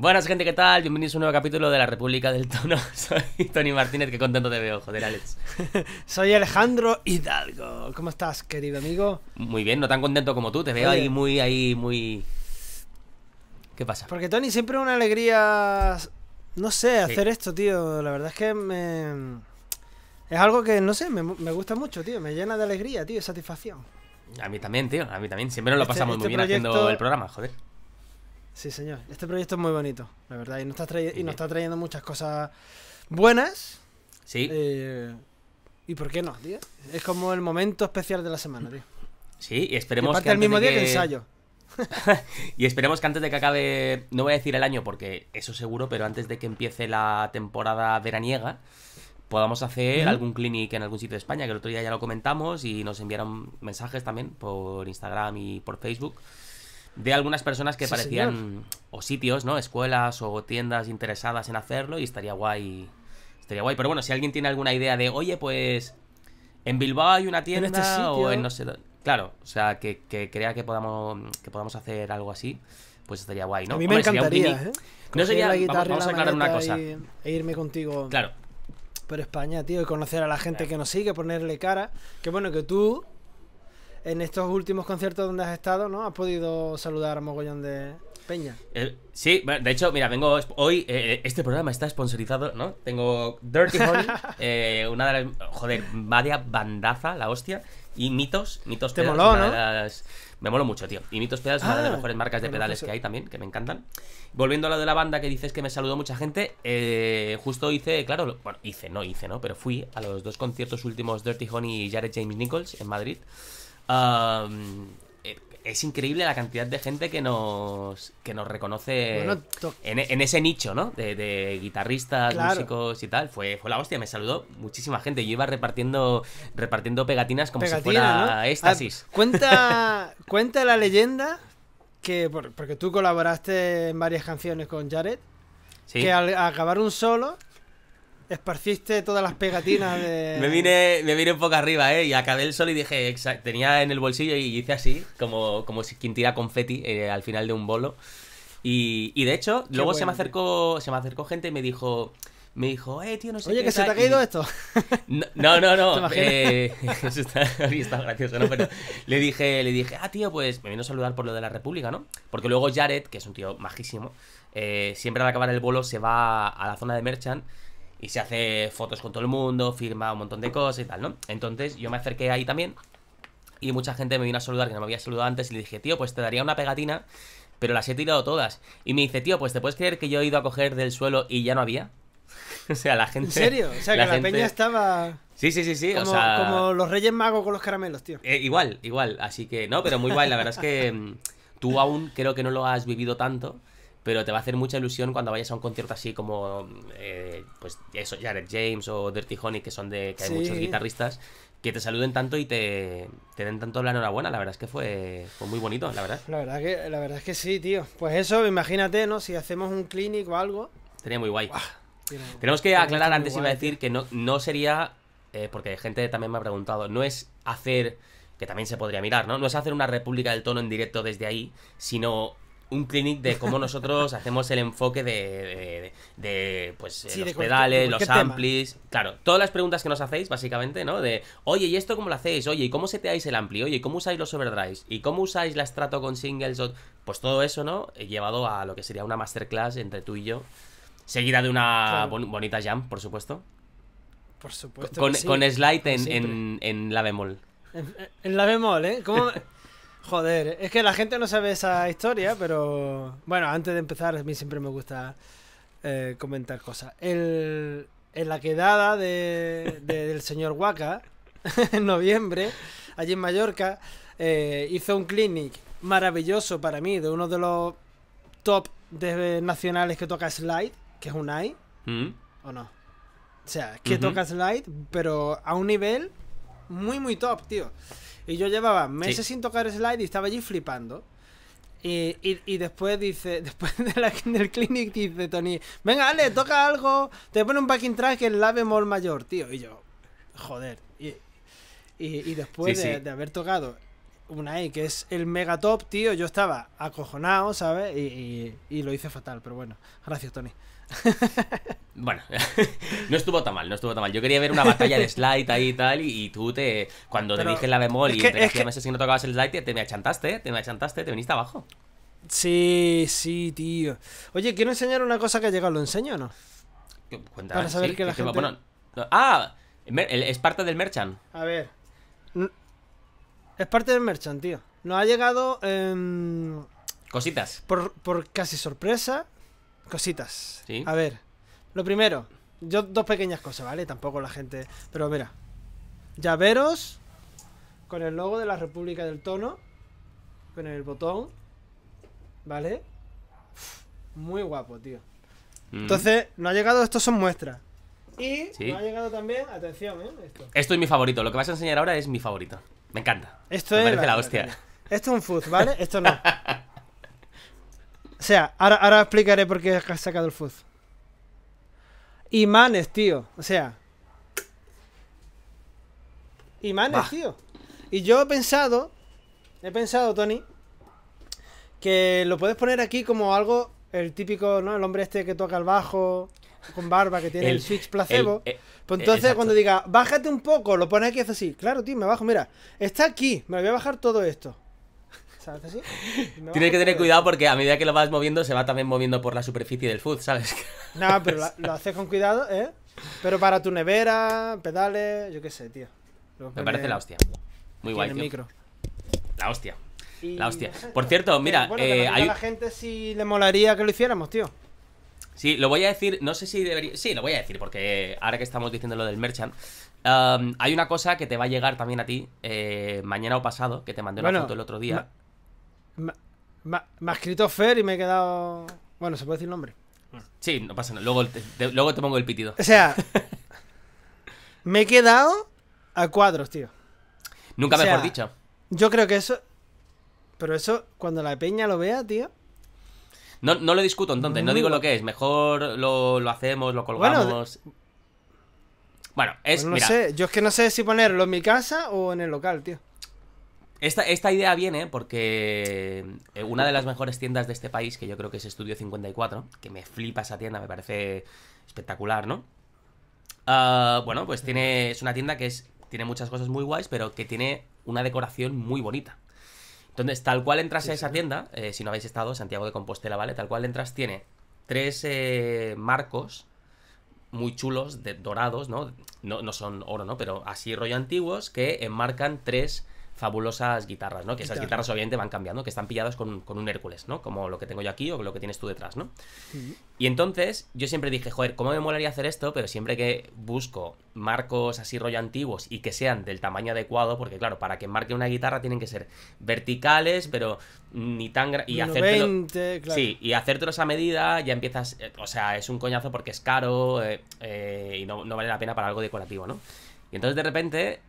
Buenas gente, ¿qué tal? Bienvenidos a un nuevo capítulo de La República del Tono. Soy Tony Martínez, qué contento te veo, joder, Alex. Soy Alejandro Hidalgo. ¿Cómo estás, querido amigo? Muy bien, no tan contento como tú, te veo ahí muy, ahí muy... ¿Qué pasa? Porque Tony siempre es una alegría, no sé, hacer esto, tío. La verdad es que me... Es algo que, no sé, me, gusta mucho, tío. Me llena de alegría, tío, de satisfacción. A mí también, tío, a mí también. Siempre nos lo este- pasamos muy este bien haciendo el programa, joder. Sí, señor. Este proyecto es muy bonito, la verdad. Y nos está, trayendo muchas cosas buenas. Sí. Eh, ¿Y por qué no, tío? Es como el momento especial de la semana, tío. Sí, y esperemos que que. el mismo día que... ensayo. y esperemos que antes de que acabe. No voy a decir el año porque eso seguro, pero antes de que empiece la temporada veraniega, podamos hacer algún clinic en algún sitio de España, que el otro día ya lo comentamos y nos enviaron mensajes también por Instagram y por Facebook de algunas personas que parecían o sitios, ¿no? Escuelas o tiendas interesadas en hacerlo y estaría guay. Estaría guay, pero bueno, si alguien tiene alguna idea de, "Oye, pues en Bilbao hay una este tienda o en no sé, claro, o sea, que, crea que podamos que podamos hacer algo así, pues estaría guay, ¿no? A mí me encantaría, ¿eh? No sería vamos, a aclarar una cosa. e irme contigo. Claro. por España, tío, y conocer a la gente que nos sigue, ponerle cara. Que bueno, que tú en estos últimos conciertos donde has estado, ¿no? Has podido saludar a mogollón de peña. Eh, sí, de hecho, mira, vengo hoy, eh, eh, este programa está sponsorizado, ¿no? Tengo Dirty Honey, una de las, joder, vaya bandaza, la hostia, y Mitos, Mitos Te moló, ¿no? me molo mucho, tío. Y Mitos Pedales, una de las ah, mejores marcas de pedales pues, que hay también, que me encantan. Volviendo a lo de la banda que dices que me saludó mucha gente, justo hice, claro, bueno, hice, no hice, ¿no? Pero fui a los dos conciertos últimos Dirty Honey y Jared James Nichols en Madrid. Eh, es increíble la cantidad de gente que nos que nos reconoce e, en, ese nicho, ¿no? De, guitarristas, músicos y tal. Fue, la hostia, me saludó muchísima gente. Yo iba repartiendo repartiendo pegatinas como si fuera éxtasis. cuenta, cuenta la leyenda que porque tú colaboraste en varias canciones con Jared, que al acabar un solo Esparciste todas las pegatinas de. me, vine, me vine un poco arriba, ¿eh? Y acabé el sol y dije, tenía en el bolsillo y hice así, como, como si quien tira confeti eh, al final de un bolo. Y, de hecho, luego se me acercó se me acercó gente y me dijo. Me dijo, eh, tío, no sé Oye, que se te ha caído esto. No, no, no. Eh, está, gracioso, ¿no? Pero le dije, le dije, ah, tío, pues me vino a saludar por lo de la República, ¿no? Porque luego Jared, que es un tío majísimo, eh, siempre al acabar el bolo se va a la zona de Merchant y se hace fotos con todo el mundo, firma un montón de cosas y tal, ¿no? Entonces yo me acerqué ahí también y mucha gente me vino a saludar que no me había saludado antes y le dije, tío, pues te daría una pegatina, pero las he tirado todas. Y me dice, tío, pues te puedes creer que yo he ido a coger del suelo y ya no había. o sea, la gente. ¿En serio? O sea, que la peña estaba. Sí, sí, sí, sí. Como, o sea... como los Reyes Magos con los caramelos, tío. Eh, igual, igual. Así que, no, pero muy guay. La verdad es que mm, tú aún creo que no lo has vivido tanto pero te va a hacer mucha ilusión cuando vayas a un concierto así como eh, pues eso, Jared James o Dirty Honey, que son de que hay muchos guitarristas, que te saluden tanto y te, den tanto la enhorabuena. La verdad es que fue, fue muy bonito, la verdad. La verdad, que, la verdad es que sí, tío. Pues eso, imagínate, ¿no? Si hacemos un clinic o algo. Sería muy guay. Tenemos que aclarar, antes iba a decir que no, no sería, eh, porque gente también me ha preguntado, no es hacer, que también se podría mirar, ¿no? No es hacer una república del tono en directo desde ahí, sino un clinic de cómo nosotros hacemos el enfoque de, de, pues, los pedales, los amplis. Claro, todas las preguntas que nos hacéis, básicamente, ¿no? De, oye, ¿y esto cómo lo hacéis? Oye, ¿y cómo seteáis el ampli? Oye, ¿y cómo usáis los overdrives? ¿Y cómo usáis la estrato con singles? Pues todo eso, ¿no? He eh, llevado a lo que sería una masterclass entre tú y yo. Seguida de una bonita jam, por supuesto. Por supuesto. Con, con slide en, la bemol. En, en la bemol, ¿eh? ¿Cómo.? Joder, es que la gente no sabe esa historia, pero bueno, antes de empezar, a mí siempre me gusta eh, comentar cosas. El, en la quedada del señor Waka, en noviembre, allí en Mallorca, eh, hizo un clinic maravilloso para mí, de uno de los top nacionales que toca Slide, que es Unai, mm. ¿o no? O sea, que toca Slide, pero a un nivel muy, muy top, tío. Y yo llevaba meses sin tocar Slide y estaba allí flipando. Y, después dice, después de la, del clinic dice Tony, venga, Ale, toca algo, te pone un backing track en la bemol mayor, tío. Y yo, joder. Y, después de, haber tocado una E que es el mega top, tío, yo estaba acojonado, ¿sabes? Y, lo hice fatal, pero bueno, gracias, Tony. Bueno, no estuvo tan mal, no estuvo tan mal. Yo quería ver una batalla de slide ahí y tal, y, tú te. Cuando te dije la bemol y te que, que... no tocabas el slide, te, me achantaste, te me achantaste, te viniste abajo. Sí, sí, tío. Oye, quiero enseñar una cosa que ha llegado, ¿lo enseño o no? Para saber que la gente. ah, es parte del Merchant. A ver. Es parte del Merchant, tío. Nos ha llegado. Em, Cositas. Por, por casi sorpresa, Cositas. A ver. Lo primero, yo dos pequeñas cosas, ¿vale? Tampoco la gente. Pero mira. Llaveros con el logo de la República del Tono. Con el botón. ¿Vale? muy guapo, tío. Entonces, no ha llegado, esto son muestras. Y no ha llegado también, atención, ¿eh? Esto. es mi favorito. Lo que vas a enseñar ahora es mi favorito. Me encanta. Esto Me es. Parece la, hostia. Esto es un fuzz, ¿vale? Esto no. O sea, ahora, ahora explicaré por qué has sacado el fuzz. Imanes, tío. O sea. Imanes, tío. Y yo he pensado. He pensado, Tony. Que lo puedes poner aquí como algo. El típico, ¿no? El hombre este que toca el bajo. Con barba, que tiene el, switch placebo. Eh, pues entonces, cuando diga, bájate un poco, lo pones aquí, es así. Claro, tío, me bajo. Mira, está aquí. Me voy a bajar todo esto. ¿sabes? Tienes que tener cuidado porque a medida que lo vas moviendo se va también moviendo por la superficie del food, ¿sabes? No, pero lo, haces con cuidado, ¿eh? Pero para tu nevera, pedales, yo qué sé, tío. Me parece la hostia. Muy guay, micro. La hostia. la hostia. por cierto, mira, eh, hay... a gente si le molaría que lo hiciéramos, tío. Sí, lo voy a decir, no sé si debería... Sí, lo voy a decir, porque ahora que estamos diciendo lo del merchant, um, hay una cosa que te va a llegar también a ti eh, mañana o pasado, que te mandé una foto el otro día. Me, ha escrito Fer y me he quedado. Bueno, se puede decir nombre. Sí, no pasa nada. Luego te, luego te pongo el pitido. O sea, me he quedado a cuadros, tío. Nunca mejor dicho. Yo creo que eso. Pero eso, cuando la peña lo vea, tío. No, no lo discuto entonces, no digo lo que es. Mejor lo, hacemos, lo colgamos. Bueno, es. Pues no sé, yo es que no sé si ponerlo en mi casa o en el local, tío. Esta, idea viene porque eh, una de las mejores tiendas de este país, que yo creo que es Estudio 54, que me flipa esa tienda, me parece espectacular, ¿no? Ah, bueno, pues tiene, es una tienda que es, tiene muchas cosas muy guays, pero que tiene una decoración muy bonita. Entonces, tal cual entras a esa tienda, eh, si no habéis estado, Santiago de Compostela, ¿vale? Tal cual entras, tiene tres eh, marcos muy chulos, de, dorados, ¿no? ¿no? ¿no? son oro, ¿no? Pero así rollo antiguos, que enmarcan tres fabulosas guitarras, ¿no? Que esas guitarras obviamente van cambiando, que están pilladas con, un Hércules, ¿no? Como lo que tengo yo aquí o lo que tienes tú detrás, ¿no? Y entonces yo siempre dije, joder, ¿cómo me molaría hacer esto? Pero siempre que busco marcos así rollo antiguos y que sean del tamaño adecuado, porque claro, para que marque una guitarra tienen que ser verticales, pero ni tan... Y Sí, y hacértelos a medida ya empiezas... Eh, o sea, es un coñazo porque es caro eh, eh, y no, vale la pena para algo decorativo, ¿no? Y entonces de repente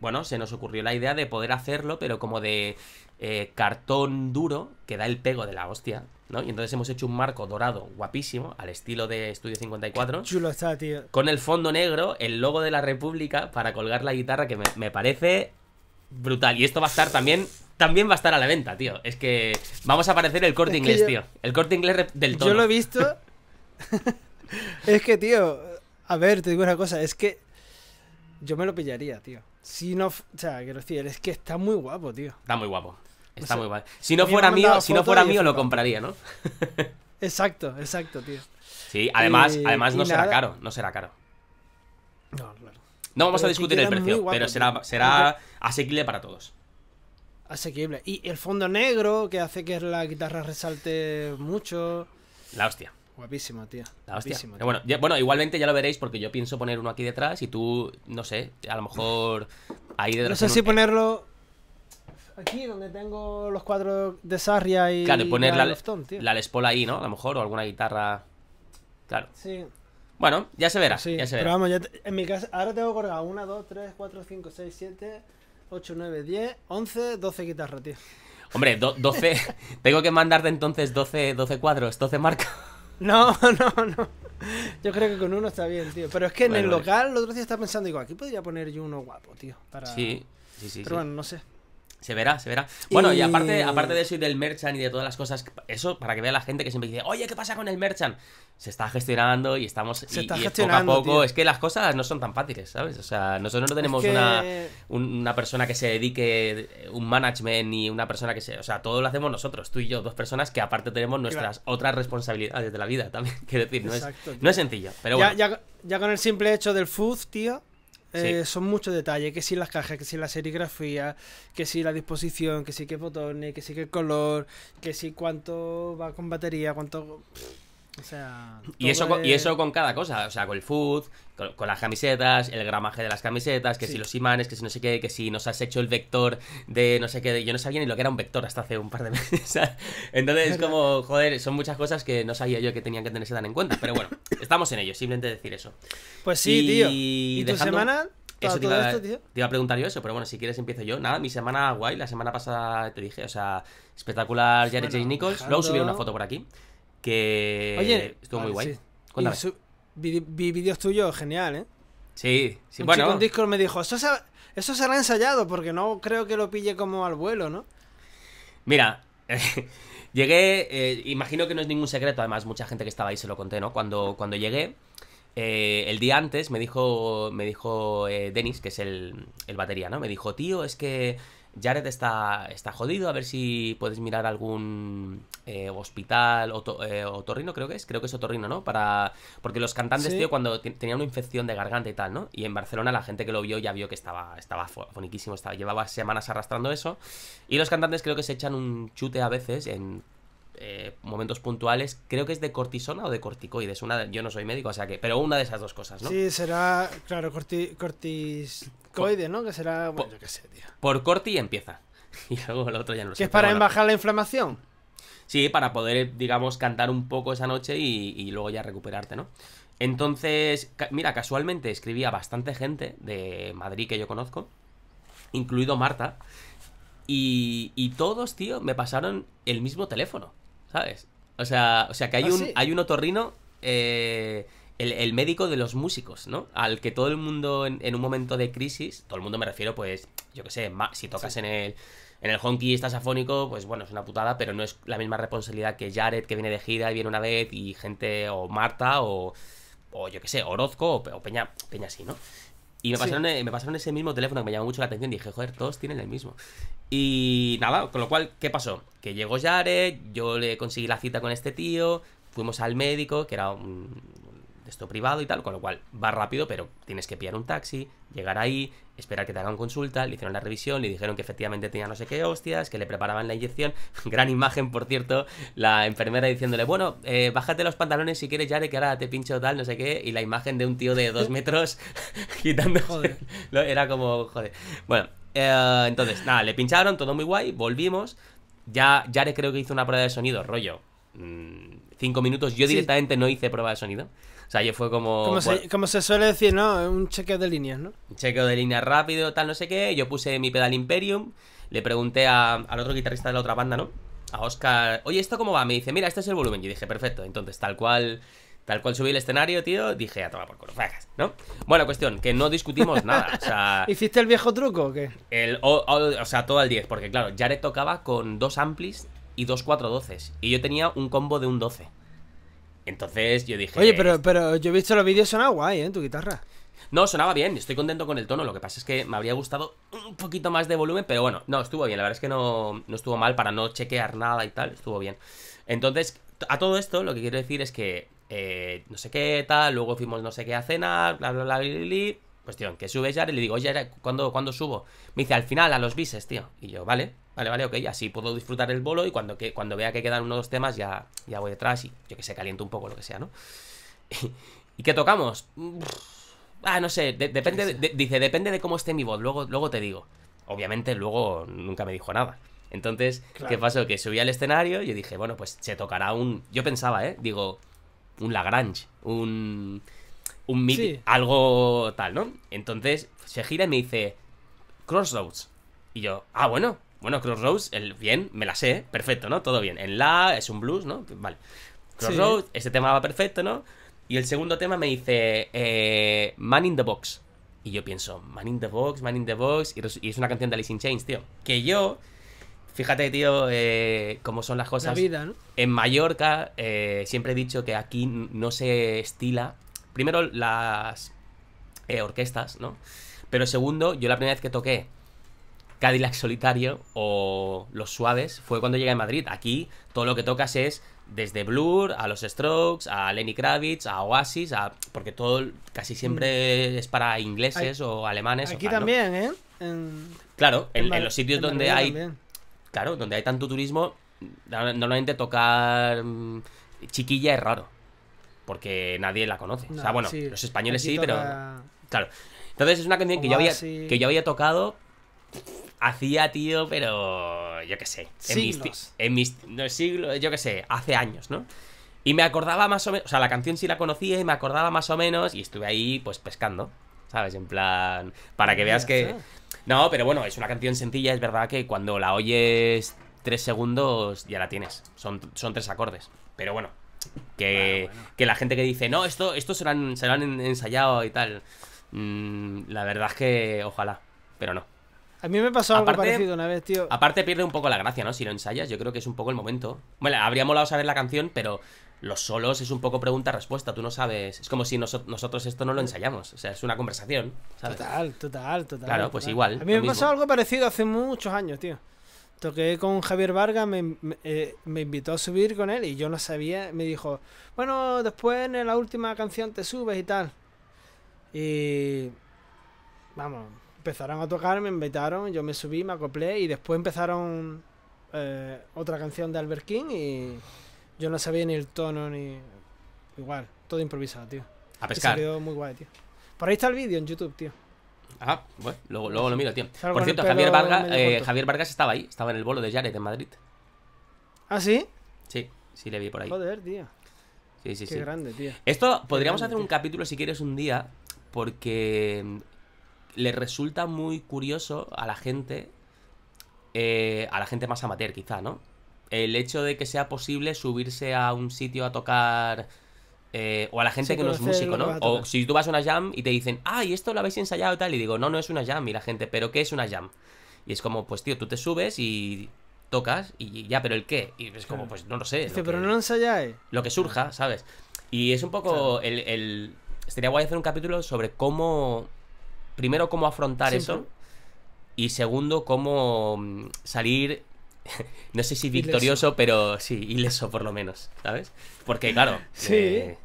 bueno, se nos ocurrió la idea de poder hacerlo, pero como de eh, cartón duro que da el pego de la hostia, ¿no? Y entonces hemos hecho un marco dorado guapísimo, al estilo de Estudio 54. chulo está, tío. Con el fondo negro, el logo de la República para colgar la guitarra, que me, parece brutal. Y esto va a estar también también va a estar a la venta, tío. Es que vamos a aparecer el corte inglés, tío. El corte inglés del todo. Yo lo he visto. es que, tío, a ver, te digo una cosa, es que yo me lo pillaría, tío. Si no, o sea, quiero decir, es que está muy guapo, tío. Está muy guapo. Está muy Si no fuera mío, si no fuera mío lo compraría, ¿no? exacto, exacto, tío. Sí, además, eh, además no será caro, no será caro. No, vamos a discutir el precio, pero será, será asequible para todos. Asequible. Y el fondo negro que hace que la guitarra resalte mucho. La hostia. Guapísimo, tío. Guapísimo, tío. Bueno, ya, bueno, igualmente ya lo veréis porque yo pienso poner uno aquí detrás y tú, no sé, a lo mejor ahí detrás. No sé si e- ponerlo aquí donde tengo los cuadros de Sarria y. Claro, y poner la, la, tío. la Les Paul ahí, ¿no? A lo mejor, o alguna guitarra. Claro. Sí. Bueno, ya se verá. Sí, ya se verá. Pero vamos, ya en mi casa, ahora tengo colgado 1, 2, 3, 4, 5, 6, 7, 8, 9, 10, 11, 12 guitarras, tío. Hombre, 12. tengo que mandarte entonces 12 cuadros, 12 marcas. No, no, no. Yo creo que con uno está bien, tío. Pero es que en el local, el otro día estaba pensando, digo, aquí podría poner yo uno guapo, tío. Para... Sí, sí, sí. Pero bueno, no sé. Se verá, se verá. Bueno, y... aparte, aparte de eso y del merchant y de todas las cosas, eso para que vea la gente que siempre dice, oye, ¿qué pasa con el merchant? Se está gestionando y estamos se está gestionando, poco a poco. Es que las cosas no son tan fáciles, ¿sabes? O sea, nosotros no tenemos una, persona que se dedique, un management ni una persona que se. O sea, todo lo hacemos nosotros, tú y yo, dos personas que aparte tenemos nuestras otras responsabilidades de la vida también. Quiero decir, no, es, no es sencillo. Pero bueno. ya con el simple hecho del food, tío eh, son muchos detalles, que si las cajas, que si la serigrafía, que si la disposición, que si qué botones, que si qué color, que si cuánto va con batería, cuánto y eso, con, y eso con cada cosa, o sea, con el food, con, las camisetas, el gramaje de las camisetas, que si los imanes, que si no sé qué, que si nos has hecho el vector de no sé qué, yo no sabía ni lo que era un vector hasta hace un par de meses. Entonces como, joder, son muchas cosas que no sabía yo que tenían que tenerse tan en cuenta, pero bueno, estamos en ello, simplemente decir eso. Pues sí, tío. ¿Y tu semana? Eso te, iba, tío? te a preguntar yo eso, pero bueno, si quieres empiezo yo. Nada, mi semana guay, la semana pasada te dije, o sea, espectacular Jared James Nichols. Luego subí una foto por aquí que Oye, estuvo muy guay. vi, vídeos tuyos, genial, ¿eh? Sí, sí, un bueno. Chico en Discord me dijo, eso, se, ha ensayado porque no creo que lo pille como al vuelo, ¿no? Mira, llegué, eh, imagino que no es ningún secreto, además mucha gente que estaba ahí se lo conté, ¿no? Cuando, cuando llegué, eh, el día antes me dijo, me dijo eh, Denis, que es el, el batería, ¿no? Me dijo, tío, es que Jared está, está jodido, a ver si puedes mirar algún eh, hospital o Torino eh, otorrino, creo que es, creo que es otorrino, ¿no? Para porque los cantantes, tío, cuando tenían una infección de garganta y tal, ¿no? Y en Barcelona la gente que lo vio ya vio que estaba estaba foniquísimo, estaba, llevaba semanas arrastrando eso. Y los cantantes creo que se echan un chute a veces en eh, momentos puntuales. Creo que es de cortisona o de corticoides. Una yo no soy médico, o sea que. Pero una de esas dos cosas, ¿no? Sí, será. Claro, corti, ¿no? Que será. Bueno, por, yo qué sé, Por corti empieza. Y luego el otro ya no lo sé. ¿Que es para embajar la inflamación? Sí, para poder, digamos, cantar un poco esa noche y, luego ya recuperarte, ¿no? Entonces, mira, casualmente escribí a bastante gente de Madrid que yo conozco, incluido Marta, y todos, tío, me pasaron el mismo teléfono. ¿sabes? O sea, o sea que hay, ah, un, hay un otorrino, eh, el, médico de los músicos, ¿no? Al que todo el mundo en, un momento de crisis, todo el mundo me refiero, pues, yo que sé, si tocas en el... En el honky estás afónico, pues bueno, es una putada, pero no es la misma responsabilidad que Jared, que viene de gira y viene una vez, y gente, o Marta, o, yo que sé, Orozco, o, o Peña, Peña sí, ¿no? Y me pasaron, e, me pasaron ese mismo teléfono que me llamó mucho la atención. Dije, joder, todos tienen el mismo. Y nada, con lo cual, ¿qué pasó? Que llegó Jared, yo le conseguí la cita con este tío, fuimos al médico, que era un, de esto privado y tal, con lo cual va rápido, pero tienes que pillar un taxi, llegar ahí, esperar que te hagan consulta, le hicieron la revisión, le dijeron que efectivamente tenía no sé qué hostias, que le preparaban la inyección, gran imagen por cierto, la enfermera diciéndole, bueno, eh, bájate los pantalones si quieres, Yare, que ahora te pincho tal, no sé qué, y la imagen de un tío de dos metros quitando... Joder. Era como, joder. Bueno, eh, entonces, nada, le pincharon, todo muy guay, volvimos, ya Yare creo que hizo una prueba de sonido, rollo. Mm, cinco minutos, yo directamente no hice prueba de sonido. O sea, yo fue como. Como, se, suele decir, ¿no? Un chequeo de líneas, ¿no? Un chequeo de líneas rápido, tal, no sé qué. Yo puse mi pedal Imperium. Le pregunté al otro guitarrista de la otra banda, ¿no? A Oscar, oye, ¿esto cómo va? Me dice, mira, este es el volumen. Y dije, perfecto. Entonces, tal cual. Tal cual subí el escenario, tío, dije, a tomar por culo, ¿no? Bueno, cuestión, que no discutimos nada, o sea... ¿Hiciste el viejo truco o qué? El, o, sea, todo al 10, porque claro, Jared tocaba con dos amplis y dos 12 s y yo tenía un combo de un 12. Entonces yo dije. Oye, pero, pero yo he visto los vídeos, sonaba guay, ¿eh? Tu guitarra. No, sonaba bien, estoy contento con el tono. Lo que pasa es que me habría gustado un poquito más de volumen, pero bueno, no, estuvo bien. La verdad es que no, no estuvo mal para no chequear nada y tal, estuvo bien. Entonces, a todo esto, lo que quiero decir es que eh, no sé qué tal, luego fuimos no sé qué a cenar, bla, bla, bla, bla, Cuestión, que sube ya y le digo, oye, ¿cuándo, ¿cuándo subo? Me dice, al final, a los bises, tío. Y yo, vale. Vale, vale, ok, así puedo disfrutar el bolo y cuando, que, cuando vea que quedan unos dos temas ya, ya voy detrás y yo que sé, caliento un poco lo que sea, ¿no? ¿Y qué tocamos? Mm, ah, no sé, depende, dice, depende de cómo esté mi voz, luego, luego te digo. Obviamente luego nunca me dijo nada. Entonces, ¿qué pasó? Que subí al escenario y dije, bueno, pues se tocará un... Yo pensaba, ¿eh? Digo, un Lagrange, un... Un algo tal, ¿no? Entonces se gira y me dice, Crossroads. Y yo, ah, bueno, bueno, Crossroads, el bien, me la sé, perfecto, ¿no? Todo bien. En la es un blues, ¿no? Vale. Crossroads, este tema va perfecto, ¿no? Y el segundo tema me dice eh, Man in the Box. Y yo pienso, Man in the Box, Man in the Box. Y, es una canción de Alice in Chains, tío. Que yo, fíjate, tío, eh, cómo son las cosas. La vida, ¿no? En Mallorca eh, siempre he dicho que aquí no se estila. Primero, las orquestas, ¿no? Pero segundo, yo la primera vez que toqué Cadillac Solitario o Los Suaves fue cuando llegué a Madrid. Aquí todo lo que tocas es desde Blur a los Strokes, a Lenny Kravitz, a Oasis, porque todo casi siempre mm. es para ingleses o alemanes. Aquí también, ¿eh? Claro, en, los sitios donde hay... Claro, donde hay tanto turismo, normalmente tocar mm, chiquilla es raro, porque nadie la conoce. o sea, bueno, los españoles sí, pero... Claro. Entonces es una canción que yo, había, que yo había tocado, hacía, tío, pero yo qué sé. En mis, en siglos, yo qué sé, hace años, ¿no? Y me acordaba más o menos, o sea, la canción sí la conocía y me acordaba más o menos y estuve ahí pues pescando, ¿sabes? En plan, para que veas que... No, pero bueno, es una canción sencilla, es verdad que cuando la oyes tres segundos ya la tienes, son, son tres acordes, pero bueno, que, que la gente que dice, no, esto, esto se, lo han, ensayado y tal, mm, la verdad es que ojalá, pero no. A mí me pasó algo parecido una vez, tío. Aparte pierde un poco la gracia, ¿no? Si lo ensayas, yo creo que es un poco el momento. Bueno, habría molado saber la canción, pero los solos es un poco pregunta-respuesta, tú no sabes. Es como si nosotros esto no lo ensayamos, o sea, es una conversación, Total, total, total. Claro, pues igual. A mí me pasó algo parecido hace muchos años, tío. Toqué con Javier Vargas, me, eh, me, invitó a subir con él y yo no sabía, me dijo, bueno, después en la última canción te subes y tal. Y... Vamos, empezaron a tocar, me invitaron, yo me subí, me acoplé y después empezaron eh, otra canción de Albert King y yo no sabía ni el tono ni. Igual, todo improvisado, tío. A pescar. muy guay, tío. Por ahí está el vídeo en YouTube, tío. Ah, bueno, luego, lo miro, tío. Por cierto, eh, Javier Vargas, estaba ahí, estaba en el bolo de Jared en Madrid. ¿Ah, sí? Sí, sí le vi por ahí. Joder, tío. Sí, sí, Qué grande, tío. Esto podríamos hacer un capítulo si quieres un día, porque le resulta muy curioso a la gente, eh, a la gente más amateur quizá, ¿no? El hecho de que sea posible subirse a un sitio a tocar... Eh, o a la gente que no es músico, ¿no? O si tú vas a una jam y te dicen, ah, esto lo habéis ensayado y tal, y digo, no, no es una jam, y la gente, pero ¿qué es una jam? Y es como, pues tío, tú te subes y tocas y ya, pero ¿el qué? Y es como, pues no lo sé. pero no lo ensayáis. Lo que surja, ¿sabes? Y es un poco el, el... Estaría guay hacer un capítulo sobre cómo primero, cómo afrontar eso. Y segundo, cómo mm, salir, no sé si victorioso, pero sí, ileso por lo menos, ¿sabes? Porque claro... Sí. Eh,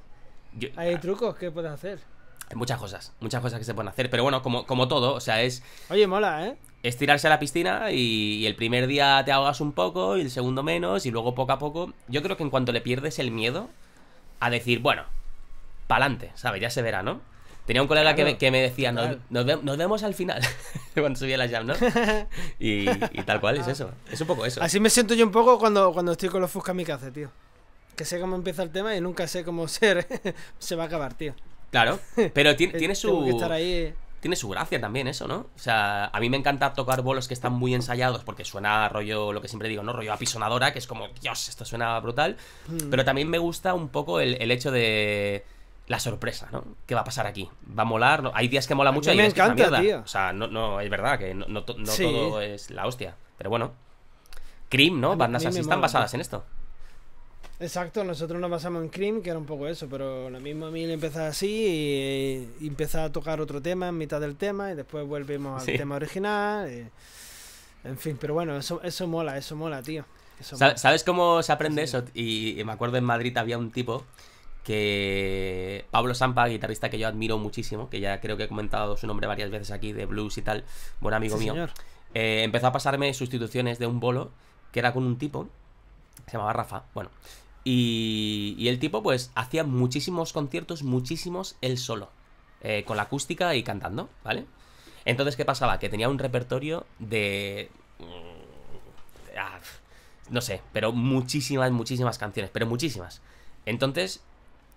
hay ah, trucos que puedes hacer. Hay muchas cosas, muchas cosas que se pueden hacer, pero bueno, como, como todo, o sea, es... Oye, mola, ¿eh? Es tirarse a la piscina y, y el primer día te ahogas un poco y el segundo menos y luego poco a poco... Yo creo que en cuanto le pierdes el miedo a decir, bueno, pa'lante, ¿sabes? Ya se verá, ¿no? Tenía un colega que, me, decía, nos, vemos al final, cuando subía la jam, ¿no? Y, tal cual, es ah. eso. Es un poco eso. Así me siento yo un poco cuando, cuando estoy con los Fusca Mikaze, tío. Que sé cómo empieza el tema y nunca sé cómo ser, se va a acabar, tío. Claro, pero tiene, eh, su... Eh. Tiene su gracia también eso, ¿no? O sea, a mí me encanta tocar bolos que están muy ensayados porque suena rollo, lo que siempre digo, ¿no? Rollo apisonadora, que es como, Dios, esto suena brutal. Hmm. Pero también me gusta un poco el hecho de la sorpresa, ¿no? ¿Qué va a pasar aquí? ¿Va a molar? hay días que mola mucho y me días que es Tío. O sea, no, no, es verdad que no, todo es la hostia. Pero bueno. Cream, ¿no? Bandas así están basadas en esto. Exacto, nosotros nos basamos en Cream, que era un poco eso, pero la misma le empieza así y, empezaba empieza a tocar otro tema en mitad del tema y después volvemos al tema original. en fin, pero bueno, eso, eso mola, eso mola, tío. ¿Sabes cómo se aprende eso? y me acuerdo en Madrid había un tipo que Pablo Sampa, guitarrista que yo admiro muchísimo, que ya creo que he comentado su nombre varias veces aquí, de blues y tal, buen amigo mío, eh, empezó a pasarme sustituciones de un bolo que era con un tipo, se llamaba Rafa, bueno, y, el tipo pues hacía muchísimos conciertos, muchísimos él solo, eh, con la acústica y cantando, ¿vale? Entonces, ¿qué pasaba? Que tenía un repertorio de... Mm, ah, no sé, pero muchísimas, muchísimas canciones, pero muchísimas. Entonces,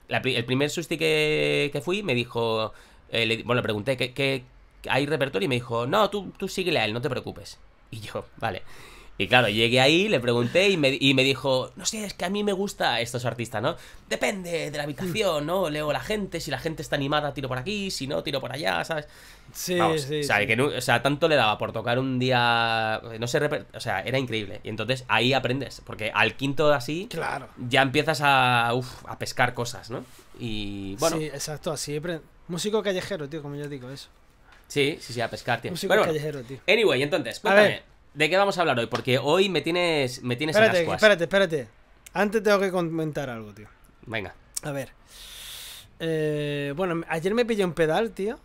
el primer susti que, fui me dijo, eh, le, bueno, le pregunté, ¿qué, hay repertorio? Y me dijo, no, tú, tú síguele a él, no te preocupes. Y yo, vale. Y claro, llegué ahí, le pregunté y me, me dijo, no sé, es que a mí me gusta estos artistas, ¿no? Depende de la habitación, ¿no? Leo la gente, si la gente está animada tiro por aquí, si no tiro por allá, ¿sabes? Sí, sí, o sea, tanto le daba por tocar un día, no sé, o sea, era increíble. Y entonces ahí aprendes, porque al quinto así, ya empiezas a, a pescar cosas, ¿no? Y bueno. Sí, exacto, así. Músico callejero, tío, como yo digo eso. Sí, sí, sí, a pescar, tío. Músico callejero, tío. Anyway, entonces, cuéntame. ¿De qué vamos a hablar hoy? Porque hoy me tienes, me tienes espérate, Espérate, espérate. Antes tengo que comentar algo, tío. Venga. A ver. Eh, bueno, ayer me pillé un pedal, tío.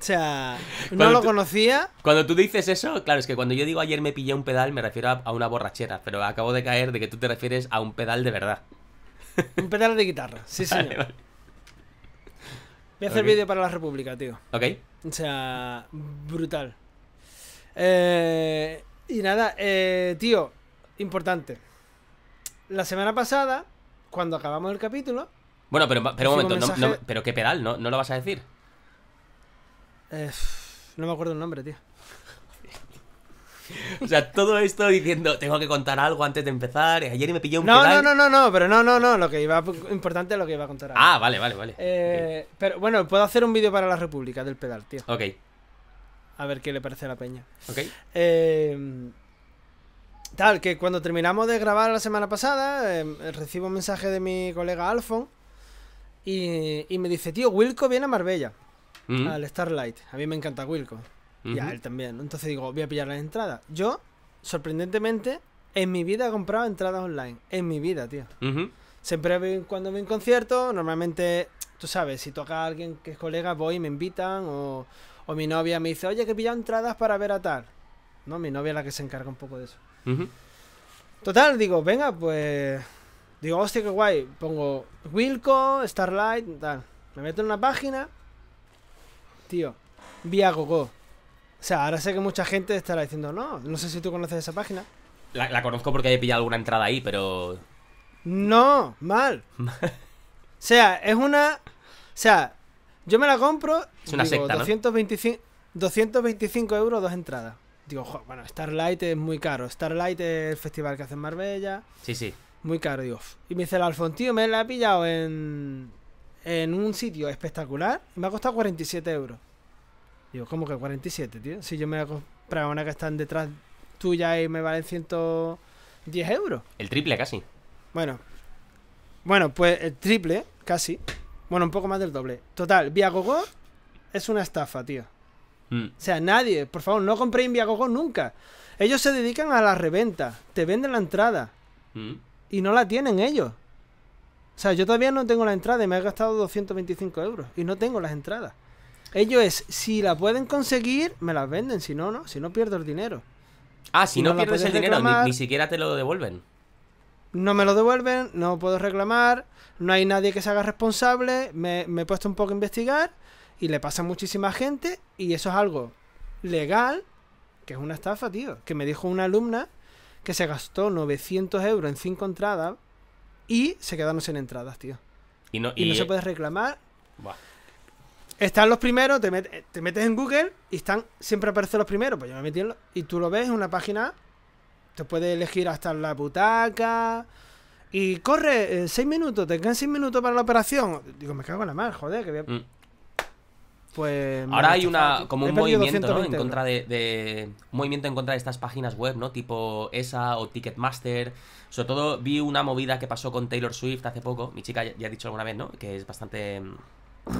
O sea, no lo conocía. Cuando tú dices eso, claro, es que cuando yo digo ayer me pillé un pedal, me refiero a, una borrachera, pero acabo de caer de que tú te refieres a un pedal de verdad. Un pedal de guitarra, sí, sí. Voy a hacer vídeo para la República, tío. Ok. O sea, brutal. Eh, y nada, eh, tío, importante. La semana pasada, cuando acabamos el capítulo. Bueno, pero, pero un momento, pero qué pedal, ¿no, ¿no lo vas a decir? Eh, no me acuerdo el nombre, tío. O sea, todo esto diciendo, tengo que contar algo antes de empezar. Ayer me pilló un no, pedal. No, no, no, no, pero no, no, no. Lo que iba importante es lo que iba a contar. Ah, vale, vale, vale. Pero bueno, puedo hacer un vídeo para la República del pedal, tío. Ok a ver qué le parece a la peña. Ok. Em, tal, que cuando terminamos de grabar la semana pasada, em, recibo un mensaje de mi colega Alfon y, me dice, tío, Wilco viene a Marbella, mm. al Starlight. A mí me encanta Wilco. Y a él también. Entonces digo, voy a pillar las entradas. Yo, sorprendentemente, en mi vida he comprado entradas online. En mi vida, tío. Siempre cuando voy a un concierto, normalmente, tú sabes, si toca alguien que es colega, voy y me invitan o o mi novia me dice, oye, que he pillado entradas para ver a tal. No, mi novia es la que se encarga un poco de eso. Total, digo, venga, pues. Digo, hostia, qué guay. Pongo Wilco, Starlight, tal. Me meto en una página. Tío, gogo O sea, ahora sé que mucha gente estará diciendo, no, no sé si tú conoces esa página. La, la conozco porque he pillado alguna entrada ahí, pero. No, mal. o sea, es una. O sea, yo me la compro. 225, euros, dos entradas. Digo, jo, bueno, Starlight es muy caro. Starlight es el festival que hace en Marbella. Sí, sí. Muy caro, digo. Y me dice el Alfon, tío, me la he pillado en, en un sitio espectacular me ha costado 47 euros. Digo, ¿cómo que 47, tío? Si yo me he comprado una que están detrás tuya y me valen 110 euros. El triple casi. Bueno. Bueno, pues el triple, casi. Bueno, un poco más del doble. Total, Viagogo es una estafa, tío. Mm. O sea, nadie, por favor, no compréis Viagogo nunca. Ellos se dedican a la reventa, te venden la entrada mm. y no la tienen ellos. O sea, yo todavía no tengo la entrada y me he gastado 225 euros y no tengo las entradas. Ellos es, si la pueden conseguir, me las venden, si no, no, si no pierdo el dinero. Ah, si, no, pierdes el dinero, ni siquiera te lo devuelven no me lo devuelven, no puedo reclamar, no hay nadie que se haga responsable, me, he puesto un poco a investigar y le pasa a muchísima gente y eso es algo legal, que es una estafa, tío, que me dijo una alumna que se gastó 900 euros en cinco entradas y se quedaron sin entradas, tío. Y no, no se puede reclamar. Están los primeros, te, metes en Google y están siempre aparecen los primeros. Pues yo me metí y tú lo ves en una página te puedes elegir hasta la butaca. Y corre, eh, seis minutos, te quedan seis minutos para la operación. Digo, me cago en la mar, joder, que voy mm. Pues. Ahora hay una. como un movimiento, ¿no? En contra de, movimiento en contra de estas páginas web, ¿no? Tipo esa o Ticketmaster. Sobre todo vi una movida que pasó con Taylor Swift hace poco. Mi chica ya ha dicho alguna vez, ¿no? Que es bastante mm,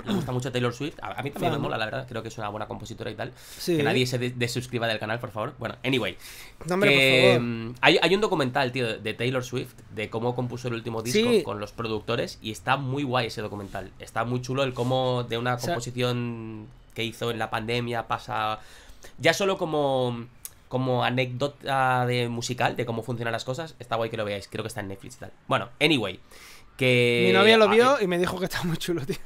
me gusta mucho Taylor Swift. A, mí también me mola, la verdad. Creo que es una buena compositora y tal. Que nadie se desuscriba del canal, por favor. Bueno, anyway. Mm, hay, un documental, tío, de Taylor Swift, de cómo compuso el último disco con los productores. Y está muy guay ese documental. Está muy chulo el cómo de una composición que hizo en la pandemia pasa. Ya solo como como anécdota de musical de cómo funcionan las cosas. Está guay que lo veáis, creo que está en Netflix y tal. Bueno, anyway. Que... Mi novia lo vio y me dijo que está muy chulo, tío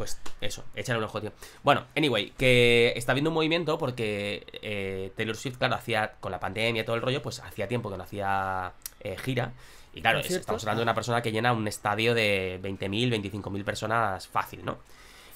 pues eso, échale un ojo, tío. Bueno, anyway, que está viendo un movimiento porque eh, Taylor Swift, claro, hacía con la pandemia y todo el rollo, pues hacía tiempo que no hacía eh, gira. Y claro, estamos hablando de una ah. persona que llena un estadio de 20.000, 25.000 personas fácil, ¿no?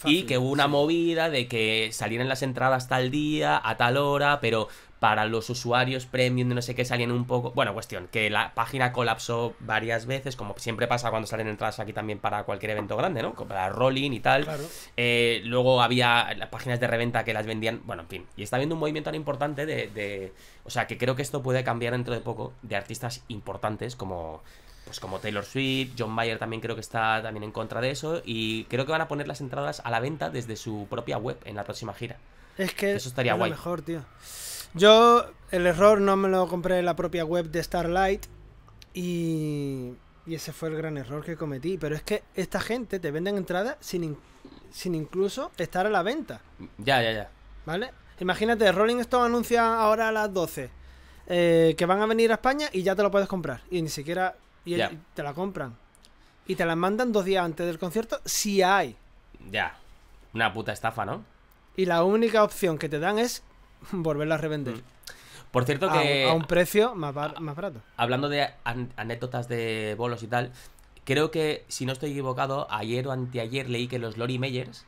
y que hubo una movida de que salieran las entradas tal día, a tal hora, pero para los usuarios premium de no sé qué salían un poco... Bueno, cuestión, que la página colapsó varias veces, como siempre pasa cuando salen entradas aquí también para cualquier evento grande, ¿no? Como para Rolling y tal. Eh, luego había las páginas de reventa que las vendían, bueno, en fin. Y está habiendo un movimiento tan importante de, de... O sea, que creo que esto puede cambiar dentro de poco de artistas importantes como pues como Taylor Swift, John Mayer también creo que está también en contra de eso y creo que van a poner las entradas a la venta desde su propia web en la próxima gira. Es que eso estaría es guay. mejor, tío. Yo el error no me lo compré en la propia web de Starlight y y ese fue el gran error que cometí. Pero es que esta gente te venden entradas sin, incluso estar a la venta. Ya, ya, ya. ¿Vale? Imagínate, Rolling Stone anuncia ahora a las 12 eh, que van a venir a España y ya te lo puedes comprar. Y ni siquiera y te la compran. Y te la mandan dos días antes del concierto si hay. Ya. Una puta estafa, ¿no? Y la única opción que te dan es volverla a revender. Mm. Por cierto que... A, un precio más, ah, más, barato. Hablando de anécdotas de bolos y tal, creo que, si no estoy equivocado, ayer o anteayer leí que los Lori Meyers,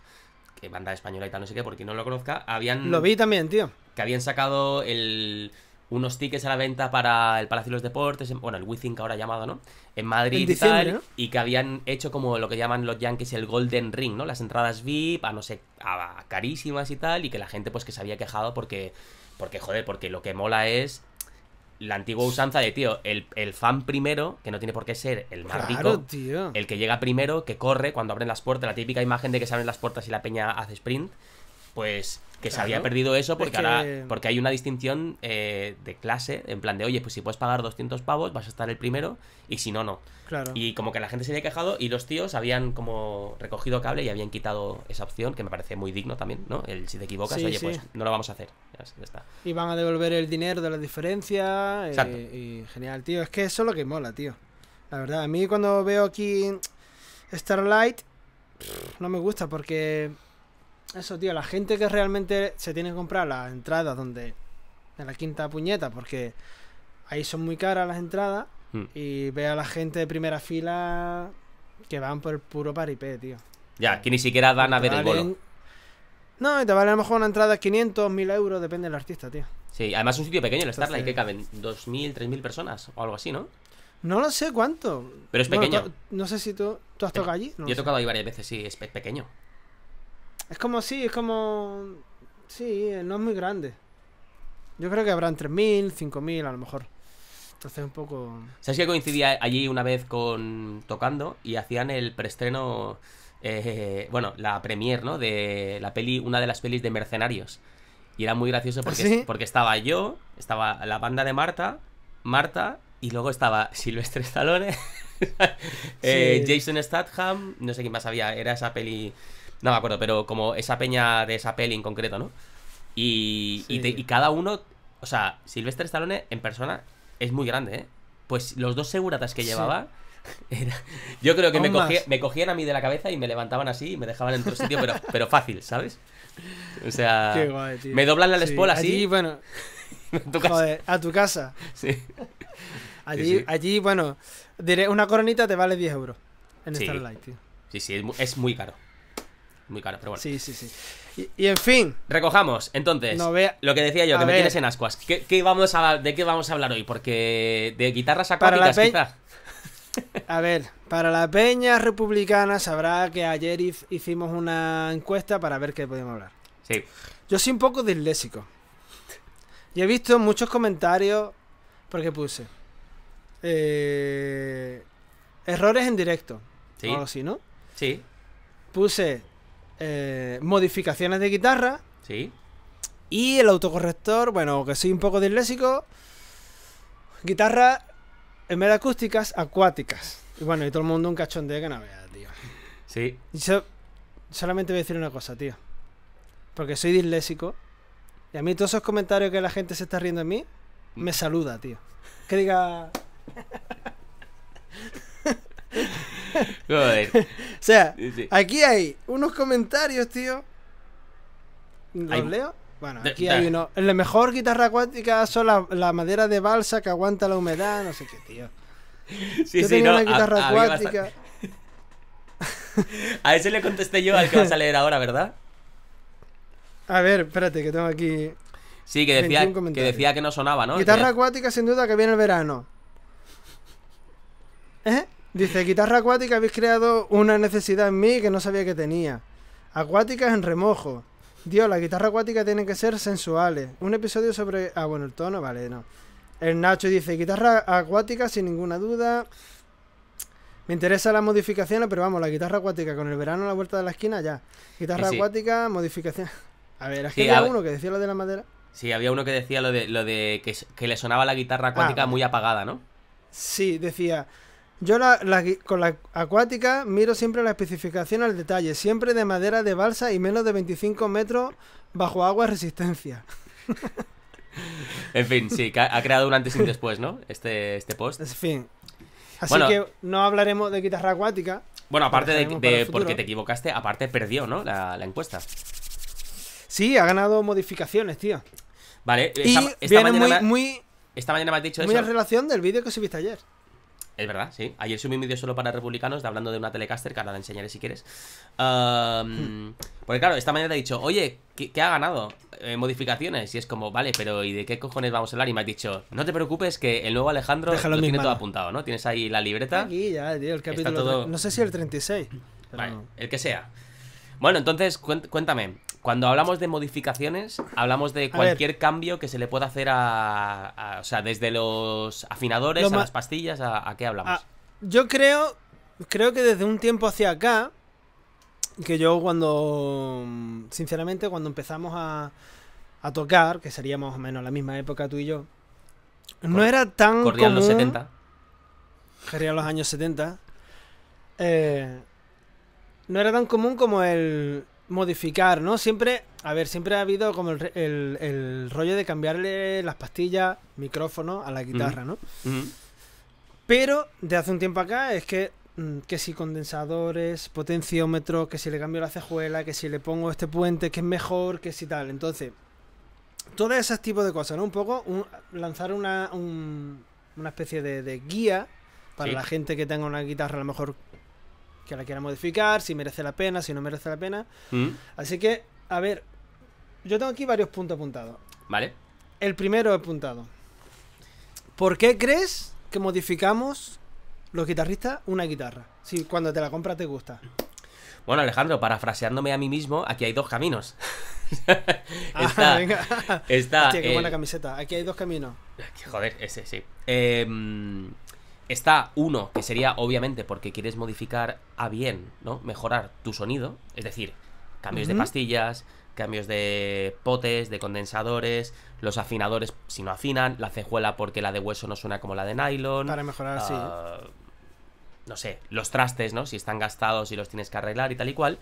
que banda española y tal, no sé qué, porque no lo conozca, habían... Lo vi también, tío. Que habían sacado el unos tickets a la venta para el Palacio de los Deportes, bueno, el Withink ahora llamado, ¿no? En Madrid y tal, y que habían hecho como lo que llaman los Yankees el Golden Ring, ¿no? Las entradas VIP, a no sé, a carísimas y tal, y que la gente pues que se había quejado porque, porque joder, porque lo que mola es la antigua usanza de, tío, el, el fan primero, que no tiene por qué ser el más rico, el que llega primero, que corre cuando abren las puertas, la típica imagen de que se abren las puertas y la peña hace sprint, pues que se había perdido eso porque ahora porque hay una distinción eh, de clase en plan de oye pues si puedes pagar 200 pavos vas a estar el primero y si no no claro y como que la gente se había quejado y los tíos habían como recogido cable y habían quitado esa opción que me parece muy digno también no el si te equivocas oye pues no lo vamos a hacer y van a devolver el dinero de la diferencia eh, Exacto. y genial tío es que eso es lo que mola tío la verdad a mí cuando veo aquí Starlight no me gusta porque eso, tío, la gente que realmente se tiene que comprar las entradas donde. En la quinta puñeta, porque ahí son muy caras las entradas. Hmm. Y ve a la gente de primera fila que van por el puro paripé, tío. Ya, que ni siquiera van a ver el bolo. No, y te vale a lo mejor una entrada 500, 1000 euros, depende del artista, tío. Sí, además es un sitio pequeño, el Starlight, que caben 2.000, 3.000 personas o algo así, ¿no? No lo sé cuánto. Pero es pequeño. no sé si tú, tú has tocado allí. yo he tocado ahí varias veces, sí, es pequeño. Es como, sí, es como. Sí, eh, no es muy grande. Yo creo que habrán 3.000, 5.000 a lo mejor. Entonces un poco... ¿Sabes que coincidía allí una vez con tocando y hacían el preestreno, eh, bueno, la premier, ¿no? De la peli, una de las pelis de Mercenarios. Y era muy gracioso porque, ¿Ah, porque estaba yo, estaba la banda de Marta, Marta, y luego estaba Silvestre Stallone, eh, Jason Statham, no sé quién más había, era esa peli... No me acuerdo, pero como esa peña de esa peli en concreto, ¿no? Y, cada uno, o sea, Silvestre Stallone en persona es muy grande, ¿eh? Pues los dos seguratas que llevaba. Yo creo que me, cogía, me, cogían a mí de la cabeza y me levantaban así y me dejaban en otro sitio, pero, pero fácil, ¿sabes? O sea, me doblan la espola así. Allí, bueno, a tu casa. Sí. Allí, allí, bueno, una coronita te vale 10 euros en Starlight, tío. Sí, sí, es muy caro muy caro, pero bueno. Sí, sí, sí. Y, en fin. Recojamos, entonces, lo que decía yo, que me tienes en ascuas. vamos ¿De qué vamos a hablar hoy? Porque de guitarras acuáticas, la quizás. A ver, para la peña republicana sabrá que ayer hicimos una encuesta para ver qué podemos hablar. Sí. Yo soy un poco disléxico. Y he visto muchos comentarios porque puse eh, errores en directo. Sí. O algo ¿no? Sí. Puse eh, modificaciones de guitarra. Sí. Y el autocorrector, bueno, que soy un poco disléxico, guitarra en vez acústicas, acuáticas. Y bueno, y todo el mundo un cachondeo que no tío. Sí. Yo solamente voy a decir una cosa, tío. Porque soy disléxico. Y a mí todos esos comentarios que la gente se está riendo de mí, me saluda, tío. Que diga... O sea, aquí hay unos comentarios, tío. ¿Los leo? Bueno, aquí hay uno. La mejor guitarra acuática son la, madera de balsa que aguanta la humedad, no sé qué, tío. Sí, yo no, una guitarra a, acuática. A, ese le contesté yo al que vas a leer ahora, ¿verdad? A ver, espérate, que tengo aquí. Sí, que decía, que decía que no sonaba, ¿no? Guitarra acuática sin duda que viene el verano. ¿Eh? Dice, guitarra acuática habéis creado una necesidad en mí que no sabía que tenía. Acuáticas en remojo. Dios, la guitarra acuática tiene que ser sensuales. Un episodio sobre... Ah, bueno, el tono, vale, no. El Nacho dice, guitarra acuática sin ninguna duda. Me interesa las modificaciones, pero vamos, la guitarra acuática con el verano a la vuelta de la esquina ya. Guitarra acuática, modificación. A ver, es que había uno que decía lo de la madera. Sí, había uno que decía lo de, lo que, le sonaba la guitarra ah. acuática muy apagada, ¿no? Sí, decía, yo con la acuática miro siempre la especificación al detalle, siempre de madera de balsa y menos de 25 metros bajo agua resistencia. en fin, sí, ha, creado un antes y un después, ¿no? Este, este post. En fin. Así que no hablaremos de guitarra acuática. Bueno, aparte de, porque te equivocaste, aparte perdió, ¿no? La, encuesta. Sí, ha ganado modificaciones, tío. Vale, esta, y viene muy, muy, Esta mañana me has dicho muy en relación del vídeo que viste ayer. Es verdad, sí. Ayer subí un vídeo solo para republicanos de hablando de una Telecaster, que ahora la enseñaré si quieres. Hmm. porque claro, esta mañana te he dicho, oye, ¿qué, ha ganado? Eh, modificaciones. Y es como, vale, pero ¿y de qué cojones vamos a hablar? Y me has dicho, no te preocupes, que el nuevo Alejandro lo tiene todo apuntado, ¿no? Tienes ahí la libreta. Aquí ya, el capítulo. No sé si el 36. Vale, el que sea. Bueno, entonces, cuéntame, cuando hablamos de modificaciones, hablamos de cualquier cambio que se le pueda hacer a, O sea, desde los afinadores a las pastillas, a, qué hablamos? Ah, yo creo. Creo que desde un tiempo hacia acá. Que yo cuando. Sinceramente, cuando empezamos a, tocar, que seríamos más o menos la misma época tú y yo. no era tan. Corrían los 70. Corrían los años 70. Eh, no era tan común como el modificar, ¿no? Siempre, a ver, siempre ha habido como el, rollo de cambiarle las pastillas, micrófono a la guitarra, ¿no? Pero de hace un tiempo acá es que mm, que si condensadores, potenciómetro, que si le cambio la cejuela, que si le pongo este puente, que es mejor, que si tal. Entonces, todo ese tipos de cosas, ¿no? Un poco lanzar una, una especie de, guía para la gente que tenga una guitarra a lo mejor que la quiera modificar, si merece la pena, si no merece la pena. Mm. Así que, a ver, yo tengo aquí varios puntos apuntados. Vale. El primero apuntado. ¿Por qué crees que modificamos los guitarristas una guitarra? Si cuando te la compras te gusta. Bueno, Alejandro, parafraseándome a mí mismo, aquí hay dos caminos. Ah, está, ah, venga. está qué buena camiseta. Aquí hay dos caminos. Joder, ese sí. Eh, Está uno, que sería obviamente porque quieres modificar a bien, ¿no? Mejorar tu sonido, es decir, cambios de pastillas, cambios de potes, de condensadores, los afinadores si no afinan, la cejuela porque la de hueso no suena como la de nylon. Para mejorar, sí. Ah, no sé, los trastes, ¿no? Si están gastados y los tienes que arreglar y tal y cual.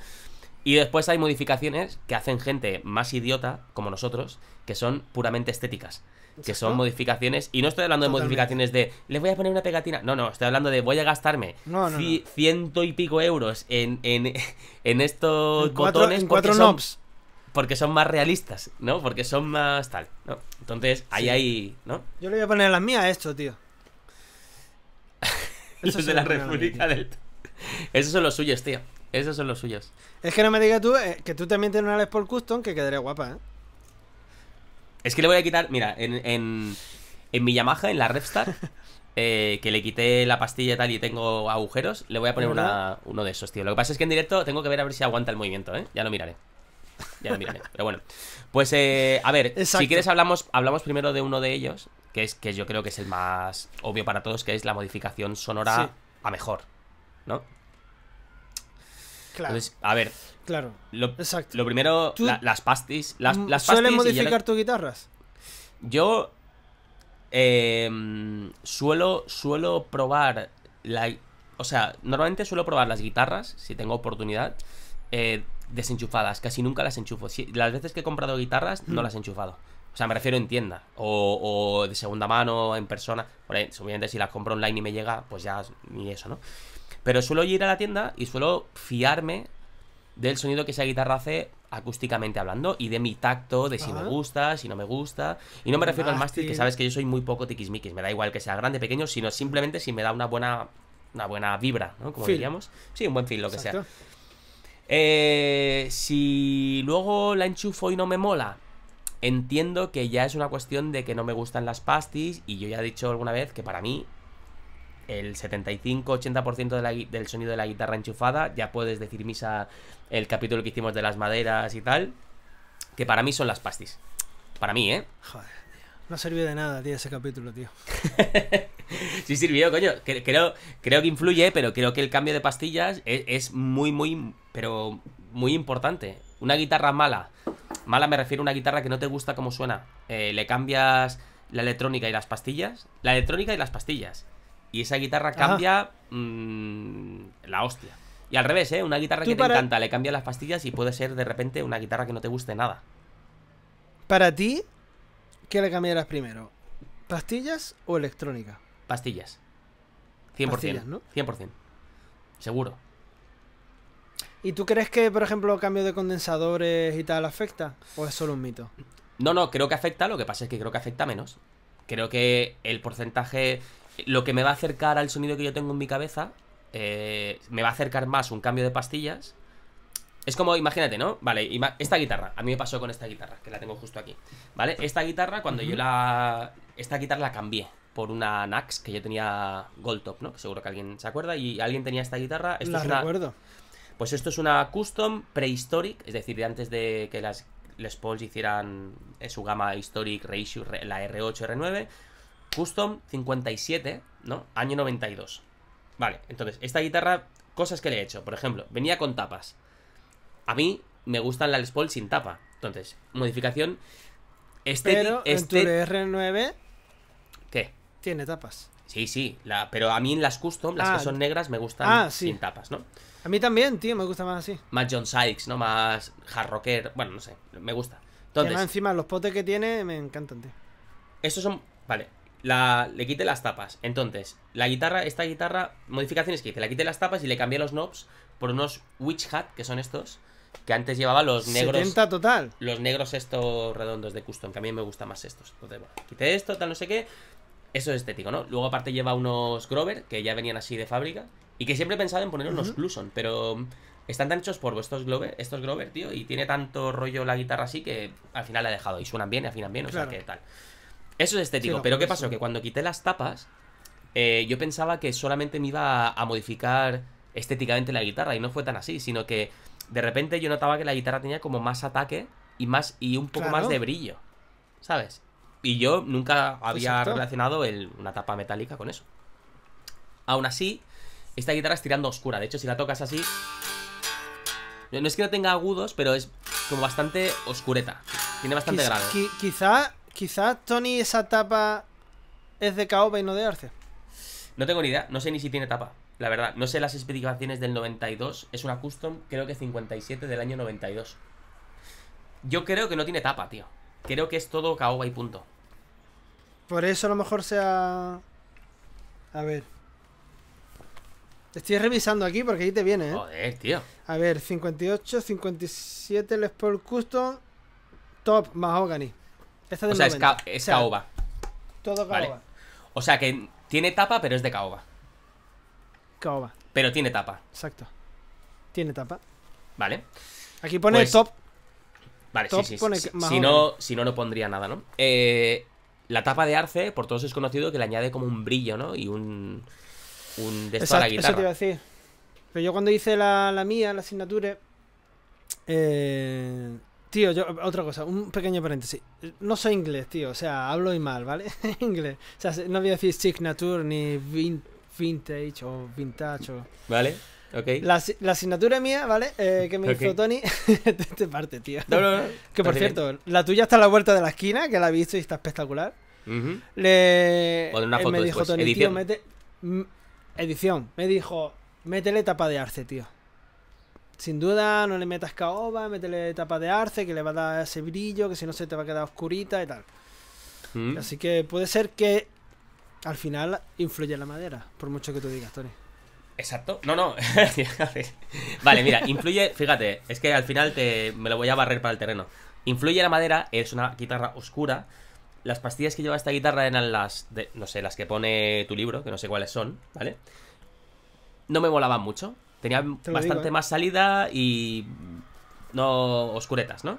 Y después hay modificaciones que hacen gente más idiota, como nosotros, que son puramente estéticas que son modificaciones. Y no estoy hablando de modificaciones de le voy a poner una pegatina. No, no, estoy hablando de voy a gastarme ciento y pico euros en, en, en estos cuatro, botones. cuatro porque knobs. porque son más realistas, ¿no? Porque son más tal, ¿no? Entonces, ahí hay. ¿no? Yo le voy a poner las mías a esto, tío. Eso de la República del. Esos son los suyos, tío. Esos son los suyos. Es que no me digas tú eh, que tú también tienes una Les Paul Custom que quedaría guapa, ¿eh? Es que le voy a quitar, mira, en, en, mi Yamaha, en la Repstar, eh, que le quité la pastilla y tal y tengo agujeros, le voy a poner uno de esos, tío. Lo que pasa es que en directo tengo que ver a ver si aguanta el movimiento, ¿eh? Ya lo miraré. Ya lo miraré. Pero bueno. Pues, eh, a ver, si quieres hablamos, hablamos primero de uno de ellos, que es que yo creo que es el más obvio para todos, que es la modificación sonora a mejor, ¿no? Claro. Entonces, a ver, Claro. Lo, exacto. Lo primero, las pastis. Las, mm, las modificar tus guitarras? Yo em, suelo, suelo probar la... O sea, normalmente suelo probar las guitarras, si tengo oportunidad, eh, desenchufadas. Casi nunca las enchufo. las veces que he comprado guitarras, no mm. las he enchufado. O sea, me refiero en tienda. O, de segunda mano, en persona. Por obviamente, si las compro online y me llega, pues ya ni eso, ¿no? Pero suelo ir a la tienda y suelo fiarme del sonido que esa guitarra hace acústicamente hablando y de mi tacto, de si me gusta, si no me gusta. Y no me refiero al mástil, que sabes que yo soy muy poco tiquismiquis, me da igual que sea grande, pequeño, sino simplemente si me da una buena, una buena vibra, ¿no? Como diríamos. Sí, un buen feel, lo que sea. Eh, si luego la enchufo y no me mola, entiendo que ya es una cuestión de que no me gustan las pastis y yo ya he dicho alguna vez que para mí el 75-80% del sonido de la guitarra enchufada. Ya puedes decir misa el capítulo que hicimos de las maderas y tal. Que para mí son las pastis. Para mí, ¿eh? Joder, No sirvió de nada, tío, ese capítulo, tío. sí sirvió, coño. Creo, creo que influye, pero creo que el cambio de pastillas e-, es, muy, muy, pero muy importante. Una guitarra mala. Mala me refiero a una guitarra que no te gusta como suena. Eh, le cambias la electrónica y las pastillas. La electrónica y las pastillas y esa guitarra cambia mm, la hostia. Y al revés, ¿eh? Una guitarra que te encanta, le cambia las pastillas y puede ser de repente una guitarra que no te guste nada. Para ti, ¿qué le cambiarás primero? ¿Pastillas o electrónica? Pastillas. 100%. Pastillas, ¿no? 100%. Seguro. ¿Y tú crees que, por ejemplo, cambio de condensadores y tal afecta? ¿O es solo un mito? No, no, creo que afecta. Lo que pasa es que creo que afecta menos. Creo que el porcentaje lo que me va a acercar al sonido que yo tengo en mi cabeza, eh, me va a acercar más un cambio de pastillas. Es como, imagínate, ¿no? Vale, esta guitarra, a mí me pasó con esta guitarra, que la tengo justo aquí, ¿vale? Esta guitarra, cuando yo la... Esta guitarra la cambié por una Nax, que yo tenía Gold Top, ¿no? Que seguro que alguien se acuerda, y alguien tenía esta guitarra. Esto la Pues esto es una Custom Prehistoric, es decir, de antes de que las Les Pauls hicieran eh, su gama Historic, Ratio, la R8, R9 Custom 57, ¿no? Año 92. Vale, entonces, esta guitarra, cosas que le he hecho. Por ejemplo, venía con tapas. A mí me gustan las Les Paul sin tapa. Entonces, modificación. Este, este... en R9... ¿Qué? Tiene tapas. Sí, sí, pero a mí en las custom, las que ah, son negras, me gustan ah, sin tapas, ¿no? A mí también, tío, me gusta más así. Más John Sykes, ¿no? Más hard rocker, bueno, no sé, me gusta. Entonces, encima los potes que tiene me encantan, tío. Estos son, vale, le quité las tapas. Entonces, la guitarra, esta guitarra, modificaciones que hice, la quité las tapas y le cambié los knobs por unos witch hat, que son estos, que antes llevaba los negros. 70 total. Los negros estos redondos de custom, que a mí me gustan más estos. Entonces, bueno, quité esto, tal, no sé qué. Eso es estético, ¿no? Luego aparte lleva unos Grover, que ya venían así de fábrica, y que siempre he pensado en poner unos Kluson pero mm, están tan hechos por estos Grover, estos Grover, tío, y tiene tanto rollo la guitarra así que al final la he dejado, y suenan bien, y afinan bien, o sea que tal. Eso es estético, pero ¿qué pasó? Que cuando quité las tapas, eh, yo pensaba que solamente me iba a, modificar estéticamente la guitarra y no fue tan así, sino que de repente yo notaba que la guitarra tenía como más ataque y más y un poco más de brillo, ¿sabes? Y yo nunca había relacionado una tapa metálica con eso. Aún así, esta guitarra es tirando oscura. De hecho, si la tocas así. No es que no tenga agudos, pero es como bastante oscureta. Tiene bastante grado. quizá Quizás, Tony, esa tapa es de caoba y no de arce. No tengo ni idea, no sé ni si tiene tapa. La verdad, no sé las especificaciones del 92. Es una custom, creo que 57 del año 92. Yo creo que no tiene tapa, tío. Creo que es todo caoba y punto. Por eso a lo mejor sea... A ver. Estoy revisando aquí porque ahí te viene, ¿eh? Joder, tío. A ver, 58, 57 el Sport Custom, Top Mahogany o sea, es, caoba. Todo caoba. O sea que tiene tapa, pero es de caoba. Caoba. Pero tiene tapa. Exacto. Tiene tapa. Vale. Aquí pone pues top. Vale, sí, sí. Si, no, si no, no pondría nada, ¿no? Eh, la tapa de arce, por todos es conocido que le añade como un brillo, ¿no? Y un. Un iba a decir. Pero yo cuando hice la, la mía, la asignatura. Eh Tío, yo, otra cosa, un pequeño paréntesis. No soy inglés, tío, o sea, hablo y mal, ¿vale? inglés. O sea, no voy a decir signature ni vintage o vintage o... Vale. ok. La, la, asignatura mía, ¿vale? Eh, que me hizo Tony. este parte, tío. No, no, no. Que por cierto, la tuya está a la vuelta de la esquina, que la he visto y está espectacular. Uh Una eh, foto me dijo Edición. mete. Edición. Me dijo, métele tapa de arce, tío sin duda, no le metas caoba, métele tapa de arce, que le va a dar ese brillo, que si no se te va a quedar oscurita y tal. Mm. Así que puede ser que al final influye la madera, por mucho que tú digas, Tony. Exacto. No, no. vale, mira, influye, fíjate, es que al final te, me lo voy a barrer para el terreno. Influye la madera, es una guitarra oscura. Las pastillas que lleva esta guitarra eran las, no sé, las que pone tu libro, que no sé cuáles son, ¿vale? No me molaban mucho, Tenía bastante ¿eh? más salida y no oscuretas, ¿no?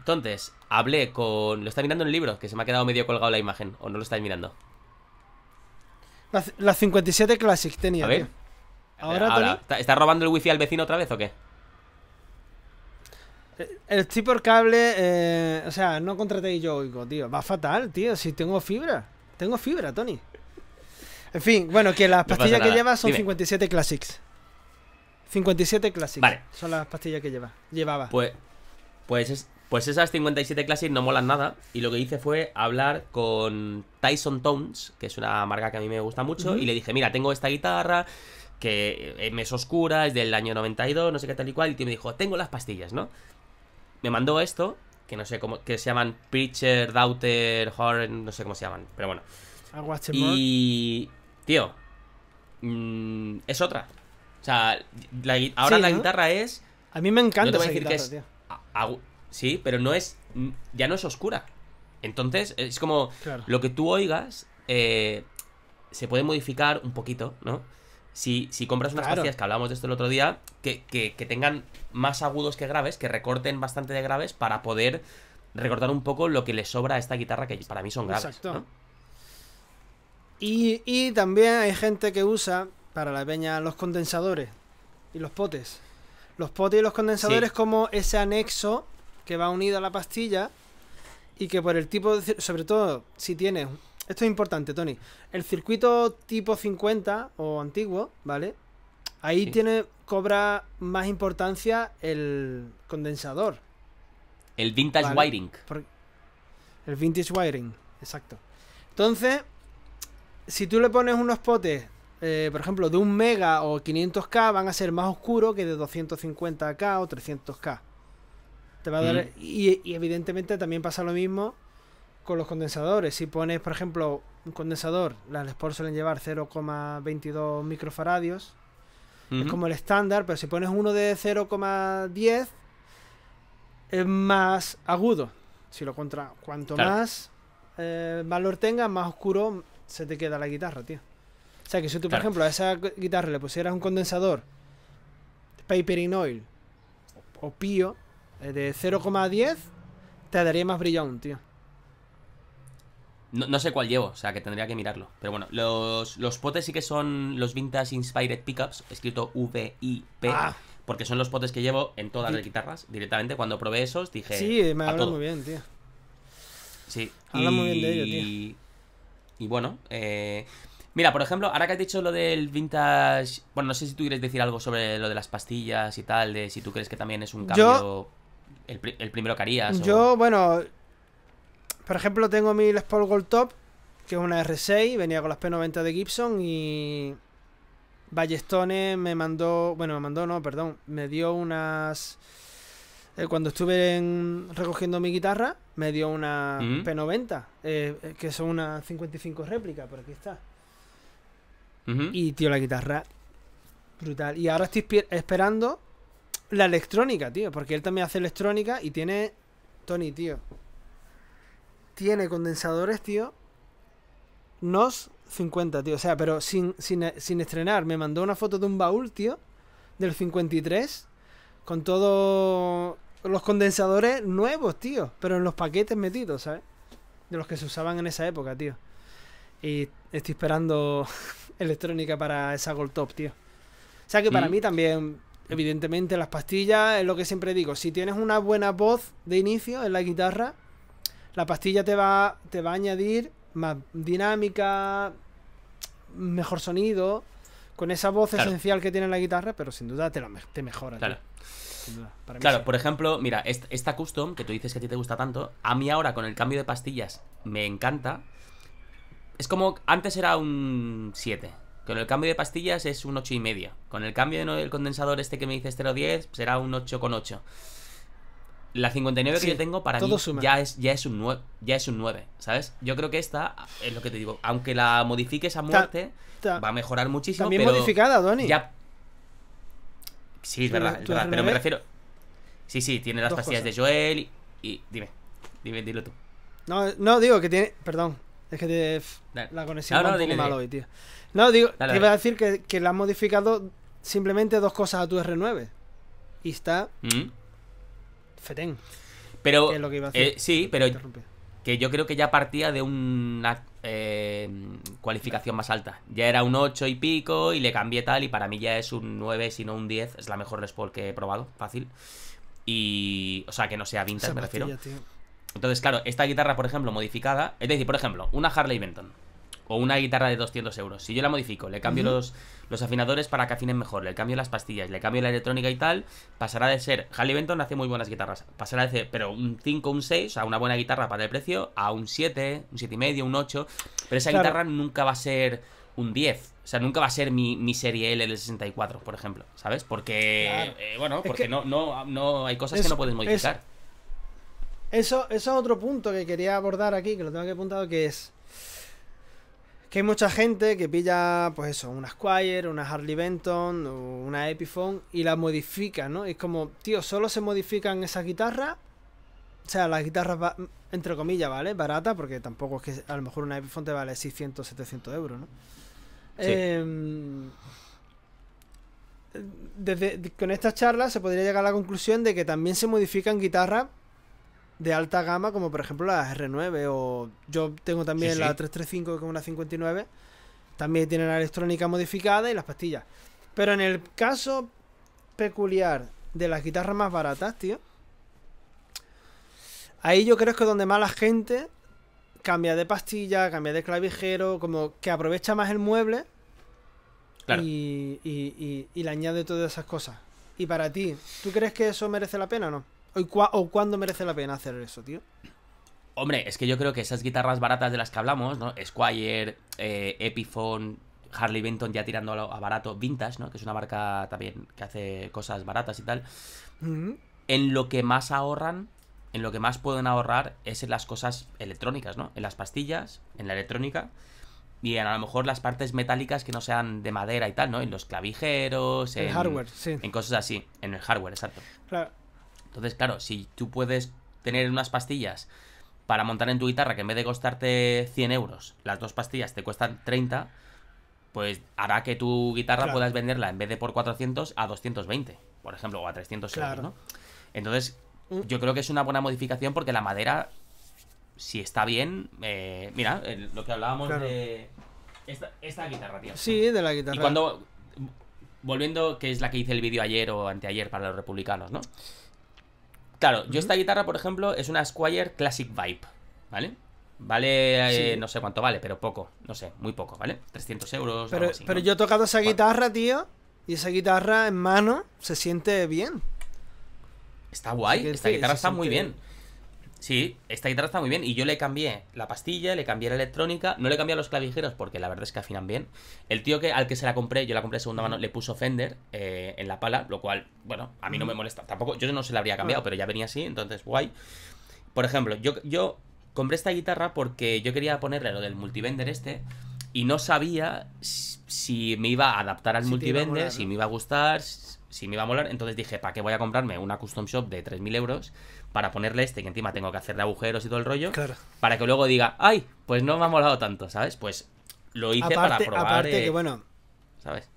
Entonces, hablé con... ¿Lo está mirando en el libro? Que se me ha quedado medio colgado la imagen. ¿O no lo estáis mirando? Las 57 Classics tenía. A ver. Ahora, Tony... ¿Está, robando el wifi al vecino otra vez o qué? Eh, el chip por cable, eh, o sea, no contratéis yo tío. Va fatal, tío. Si tengo fibra. Tengo fibra, Tony. En fin, bueno, que las pastillas que llevas son 57 Classics. 57 Classic, Vale. Son las pastillas que lleva, llevaba. Pues, pues, pues esas 57 Classic no molan nada. Y lo que hice fue hablar con Tyson Tones, que es una marca que a mí me gusta mucho. Y le dije, mira, tengo esta guitarra que eh, me es oscura, es del año 92, no sé qué tal y cual. Y tío me dijo, tengo las pastillas, ¿no? Me mandó esto, que no sé cómo, que se llaman Preacher, Doubter, Horn no sé cómo se llaman. Pero bueno. Y... Tío. Mm, es otra. O sea, ahora la guitarra es. A mí me encanta esa guitarra, sí, pero no es. Mm, ya no es oscura. Entonces, es como. Lo que tú oigas eh, se puede modificar un poquito, ¿no? Si, si compras unas claro. que hablamos de esto el otro día, que, tengan más agudos que graves, que recorten bastante de graves para poder recortar un poco lo que le sobra a esta guitarra que para mí son graves. Exacto. Y, y, también hay gente que usa para la peña los condensadores y los potes. Los potes y los condensadores como ese anexo que va unido a la pastilla y que por el tipo, de, sobre todo si tienes, esto es importante Tony, el circuito tipo 50 o antiguo, ¿vale? Ahí tiene, cobra más importancia el condensador. El vintage wiring. el vintage wiring, exacto. Entonces, si tú le pones unos potes eh, por ejemplo, de un mega o 500k van a ser más oscuros que de 250k o 300k. Te va a dar, mm. y, evidentemente también pasa lo mismo con los condensadores. Si pones, por ejemplo, un condensador, las Sport suelen llevar 0,22 microfaradios. Es como el estándar, pero si pones uno de 0,10 es más agudo. Si lo contra, cuanto más eh, valor tenga, más oscuro se te queda la guitarra, tío. O sea, que si tú, por ejemplo, a esa guitarra le pusieras un condensador paper in Oil o Pio eh, de 0,10, te daría más brillo tío. No, sé cuál llevo, o sea que tendría que mirarlo. Pero bueno, los, los potes sí que son los Vintage Inspired Pickups, escrito V-I-P. Ah. Porque son los potes que llevo en todas las guitarras directamente. Cuando probé esos dije. Sí, me hablan muy bien, tío. Sí. Hablan y... muy bien de ello, tío. Y bueno, eh, Mira, por ejemplo, ahora que has dicho lo del vintage... Bueno, no sé si tú quieres decir algo sobre lo de las pastillas y tal, de si tú crees que también es un cambio el, primero que harías. Yo, bueno... Por ejemplo, tengo mi Les Paul Gold Top, que es una R6, venía con las P90 de Gibson y... Ballestone me mandó... Bueno, me mandó, no, perdón. Me dio unas... Eh, cuando estuve recogiendo mi guitarra, me dio una mm. p P90, eh, eh, que son unas 55 réplicas, por aquí está. Y, tío, la guitarra. Brutal. Y ahora estoy esperando la electrónica, tío. Porque él también hace electrónica y tiene. Tony, tío. Tiene condensadores, tío. NOS 50, tío. O sea, pero sin, sin, e, sin estrenar. Me mandó una foto de un baúl, tío. Del 53. Con todos los condensadores nuevos, tío. Pero en los paquetes metidos, ¿sabes? De los que se usaban en esa época, tío. Y estoy esperando electrónica para esa Gold Top, tío. O sea que para mm. mí también, evidentemente, las pastillas es lo que siempre digo. Si tienes una buena voz de inicio en la guitarra, la pastilla te va, te va a añadir más dinámica, mejor sonido, con esa voz esencial que tiene la guitarra, pero sin duda te, la, te mejora. Claro. claro, por ejemplo, mira, esta custom que tú dices que a ti te gusta tanto, a mí ahora con el cambio de pastillas me encanta, es como antes era un 7. Con el cambio de pastillas es un 8 y medio. Con el cambio del condensador este que me dice 0.10 será un 8 con 8. La 59 que yo tengo para mí ya es, ya, es un 9, ya es un 9, ¿sabes? Yo creo que esta, es lo que te digo, aunque la modifiques a muerte, va a mejorar muchísimo. También modificada, Donny. Ya... Sí, es verdad, verdad, pero me refiero... Sí, sí, tiene las pastillas de Joel y, y, Dime, dime, dilo tú. No, no, digo que tiene... Perdón, es que te, la conexión no, mal hoy, tío. No, digo, te iba a decir que, que le han modificado simplemente dos cosas a tu R9. Y está. Mm. Feten. Pero. lo eh, sí, pero. Que yo creo que ya partía de una eh, cualificación más alta. Ya era un 8 y pico y le cambié tal. Y para mí ya es un 9, si no un 10. Es la mejor respawn que he probado, fácil. Y. O sea, que no sea vintage, me refiero. Entonces, claro, esta guitarra, por ejemplo, modificada, es decir, por ejemplo, una Harley Benton o una guitarra de 200 euros, si yo la modifico, le cambio los, los afinadores para que afinen mejor, le cambio las pastillas, le cambio la electrónica y tal, pasará de ser, Harley Benton hace muy buenas guitarras, pasará de ser, pero un 5, un 6, o sea, una buena guitarra para el precio, a un 7, un y medio un 8, pero esa guitarra nunca va a ser un 10. O sea, nunca va a ser mi, mi serie L del 64, por ejemplo, ¿sabes? Porque, eh, bueno, porque no, no, no hay cosas que no puedes modificar. Eso, es otro punto que quería abordar aquí, que lo tengo que apuntado, que es que hay mucha gente que pilla, pues eso, una Squire, una Harley Benton, una Epiphone y la modifica, ¿no? es como, tío, solo se modifican esas guitarras o sea, las guitarras, entre comillas, ¿vale? Barata, porque tampoco es que a lo mejor una Epiphone te vale 600, 700 euros, ¿no? Em, con estas charlas se podría llegar a la conclusión de que también se modifican guitarras de alta gama, como por ejemplo la R9 o yo tengo también la 335 que una 59, también tiene la electrónica modificada y las pastillas. Pero en el caso peculiar de las guitarras más baratas, tío, ahí yo creo que es donde más la gente cambia de pastilla, cambia de clavijero, como que aprovecha más el mueble y, y, y, y le añade todas esas cosas. Y para ti, ¿tú crees que eso merece la pena o no? ¿O, cuándo merece la pena hacer eso, tío? Hombre, es que yo creo que esas guitarras baratas de las que hablamos, ¿no? Squire, eh, Epiphone, Harley Benton ya tirando a barato, Vintage, ¿no? Que es una marca también que hace cosas baratas y tal. Mm-hmm. En lo que más ahorran, en lo que más pueden ahorrar es en las cosas electrónicas, ¿no? En las pastillas, en la electrónica y en a lo mejor las partes metálicas que no sean de madera y tal, ¿no? En los clavijeros, en hardware, En cosas así, en el hardware, exacto. Claro. Entonces, claro, si tú puedes tener unas pastillas para montar en tu guitarra que en vez de costarte 100 euros, las dos pastillas te cuestan 30, pues hará que tu guitarra puedas venderla en vez de por 400 a 220, por ejemplo, o a 300 euros, ¿no? Entonces, yo creo que es una buena modificación porque la madera, si está bien, eh, mira, lo que hablábamos de... Esta, guitarra, tío. Sí, de la guitarra. cuando... Volviendo, que es la que hice el vídeo ayer o anteayer para los republicanos, ¿no? Claro, yo esta guitarra, por ejemplo, es una Squire Classic Vibe, ¿vale? Vale, eh, no sé cuánto vale, pero poco, no sé, muy poco, ¿vale? 300 euros. Pero, pero yo he tocado esa guitarra, tío, y esa guitarra en mano se siente bien. Está guay, esta guitarra está muy bien. Sí, esta guitarra está muy bien. Y yo le cambié la pastilla, le cambié la electrónica, no le cambié los clavijeros porque la verdad es que afinan bien. El tío que, al que se la compré, yo la compré de segunda mano, le puso Fender eh, en la pala, lo cual, bueno, a mí no me molesta. Tampoco, yo no se la habría cambiado, pero ya venía así, entonces guay. Por ejemplo, yo, yo compré esta guitarra porque yo quería ponerle lo del multivender este y no sabía si me iba a adaptar al multivender, si me iba a gustar, si me iba a molar. Entonces dije, ¿para qué voy a comprarme una custom shop de 3.000 euros? para ponerle este, que encima tengo que hacerle agujeros y todo el rollo, claro. para que luego diga, ay, pues no me ha molado tanto, ¿sabes? Pues lo hice para probar. Aparte eh, que, bueno. ¿Sabes?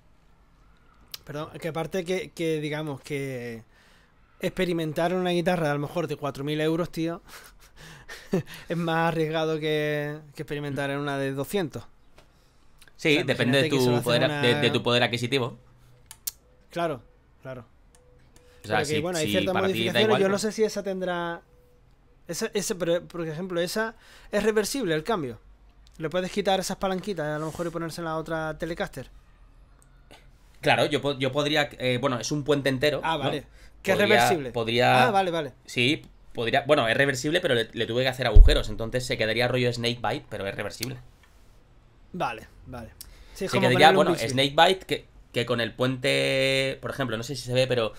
Perdón, que aparte que, digamos que experimentar una guitarra a lo mejor de 4.000 euros, tío, es más arriesgado que, que experimentar en una de 200. Sí, depende de tu, poder, de tu poder adquisitivo. Claro, claro bueno, hay yo no sé si esa tendrá. ese ese, por ejemplo, esa es reversible el cambio. Le puedes quitar esas palanquitas a lo mejor y ponerse en la otra Telecaster. Claro, yo, yo podría. Eh, bueno, es un puente entero. Ah, vale. Que es reversible. Podría. Ah, vale, vale. Sí, podría. Bueno, es reversible, pero le, tuve que hacer agujeros. Entonces se quedaría rollo snake bite pero es reversible. Vale, vale. se quedaría, bueno, Snakebite que, que con el puente. Por ejemplo, no sé si se ve, pero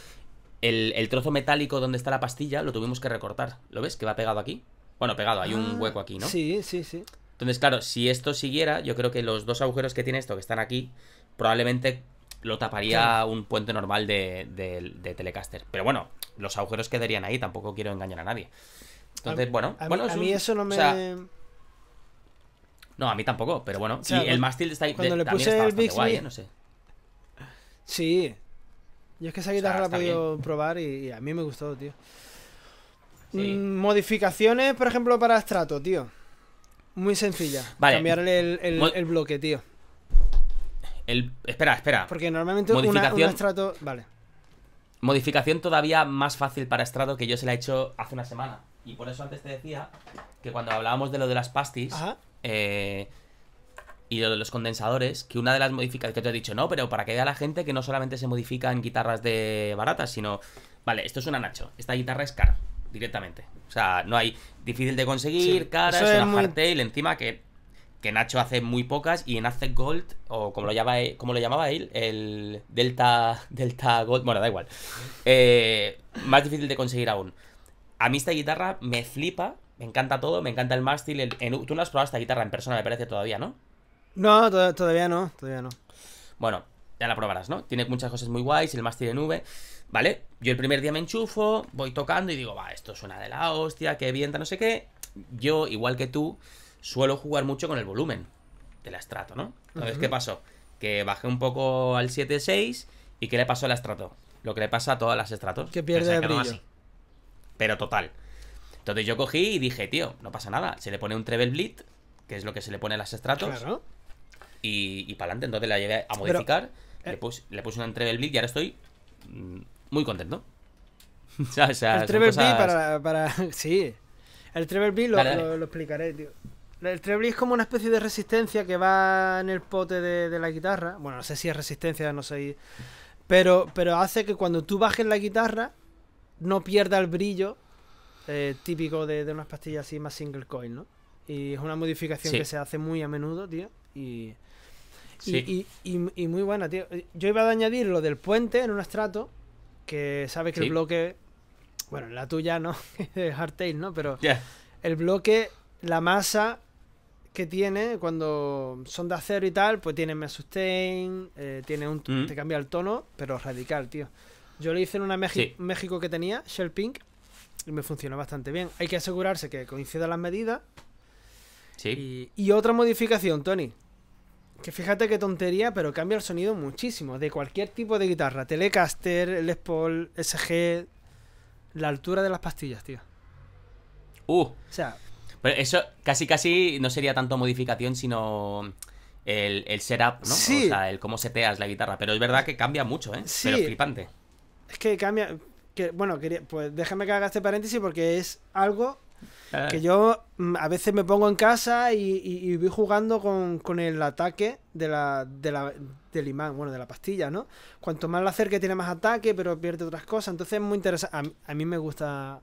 el, trozo metálico donde está la pastilla lo tuvimos que recortar. ¿Lo ves? Que va pegado aquí. Bueno, pegado, hay un ah, hueco aquí, ¿no? Sí, sí, sí. Entonces, claro, si esto siguiera, yo creo que los dos agujeros que tiene esto, que están aquí, probablemente lo taparía un puente normal de, de, Telecaster. Pero bueno, los agujeros quedarían ahí, tampoco quiero engañar a nadie. Entonces, bueno, a, bueno, mí, eso no me... no, a mí tampoco, pero bueno. si el mástil está ahí. Cuando le puse el ¿eh? No sé. Sí, yo es que se guitarra ido la he probar y, a mí me gustó, tío. Mm, modificaciones, por ejemplo, para estrato, tío. Muy sencilla. Vale. Cambiarle el, bloque, tío. espera, espera. Porque normalmente una, Vale. Modificación todavía más fácil para estrato que yo se la he hecho hace una semana. Y por eso antes te decía que cuando hablábamos de lo de las pastis, eh, y lo de los condensadores, que una de las modificaciones que te he dicho, no, pero para que vea la gente que no solamente se modifican guitarras de baratas, sino, vale, esto es una Nacho, esta guitarra es cara, directamente. O sea, no hay difícil de conseguir, cara, es una hardtail, encima que, que Nacho hace muy pocas y en hace Gold, o como lo, como lo llamaba él, el Delta, Delta Gold, bueno, da igual, eh, más difícil de conseguir aún. A mí esta guitarra me flipa, me encanta todo, me encanta el mástil. en, tú no has probado esta guitarra en persona, me parece todavía, ¿no? No, todavía no, todavía no. Bueno, ya la probarás, ¿no? Tiene muchas cosas muy guays, el mástil de nube, ¿vale? Yo el primer día me enchufo, voy tocando y digo, va, esto suena de la hostia, qué vienta, no sé qué. Yo, igual que tú, suelo jugar mucho con el volumen de la estrato ¿no? Entonces, ¿qué pasó? Que bajé un poco al 7-6, y ¿qué le pasó a la Lo que le pasa a todas las estratos Que pierde el brillo. Pero total. Entonces yo cogí y dije, tío, no pasa nada. Se le pone un treble bleed, que es lo que se le pone a las estratos Claro y, para adelante. Entonces la llegué a modificar, eh, le, puse, le, puse, una Treble Bleed y ahora estoy mm, muy contento. el Treble beat para, para, Sí. El Treble Bleed lo, explicaré, tío. El Treble es como una especie de resistencia que va en el pote de, la guitarra. Bueno, no sé si es resistencia, no sé. Pero, pero hace que cuando tú bajes la guitarra no pierda el brillo eh, típico de, unas pastillas así más single coin ¿no? Y es una modificación que se hace muy a menudo, tío y, muy buena, tío. Yo iba a añadir lo del puente en un estrato, que sabes que el bloque, bueno, la tuya no, Hardtail, ¿no? Pero el bloque, la masa que tiene cuando son de acero y tal, pues tiene más sustain, eh, tiene un, mm. te cambia el tono, pero radical, tío. Yo lo hice en una México que tenía, Shell Pink, y me funcionó bastante bien. Hay que asegurarse que coincidan las medidas. Sí. y, otra modificación, Tony, que fíjate qué tontería, pero cambia el sonido muchísimo. De cualquier tipo de guitarra. Telecaster, Les Paul, SG. La altura de las pastillas, tío. Uh. O sea. Pero eso casi casi no sería tanto modificación, sino el, setup, ¿no? O sea, el cómo seteas la guitarra. Pero es verdad que cambia mucho, ¿eh? Sí. Pero flipante. Es que cambia. Que, bueno, pues déjame que haga este paréntesis porque es algo Ah. Que yo mm, a veces me pongo en casa y, voy jugando con, el ataque de la, de la, del imán, bueno, de la pastilla, ¿no? Cuanto más la acerque tiene más ataque, pero pierde otras cosas. Entonces es muy interesante. A, mí me gusta.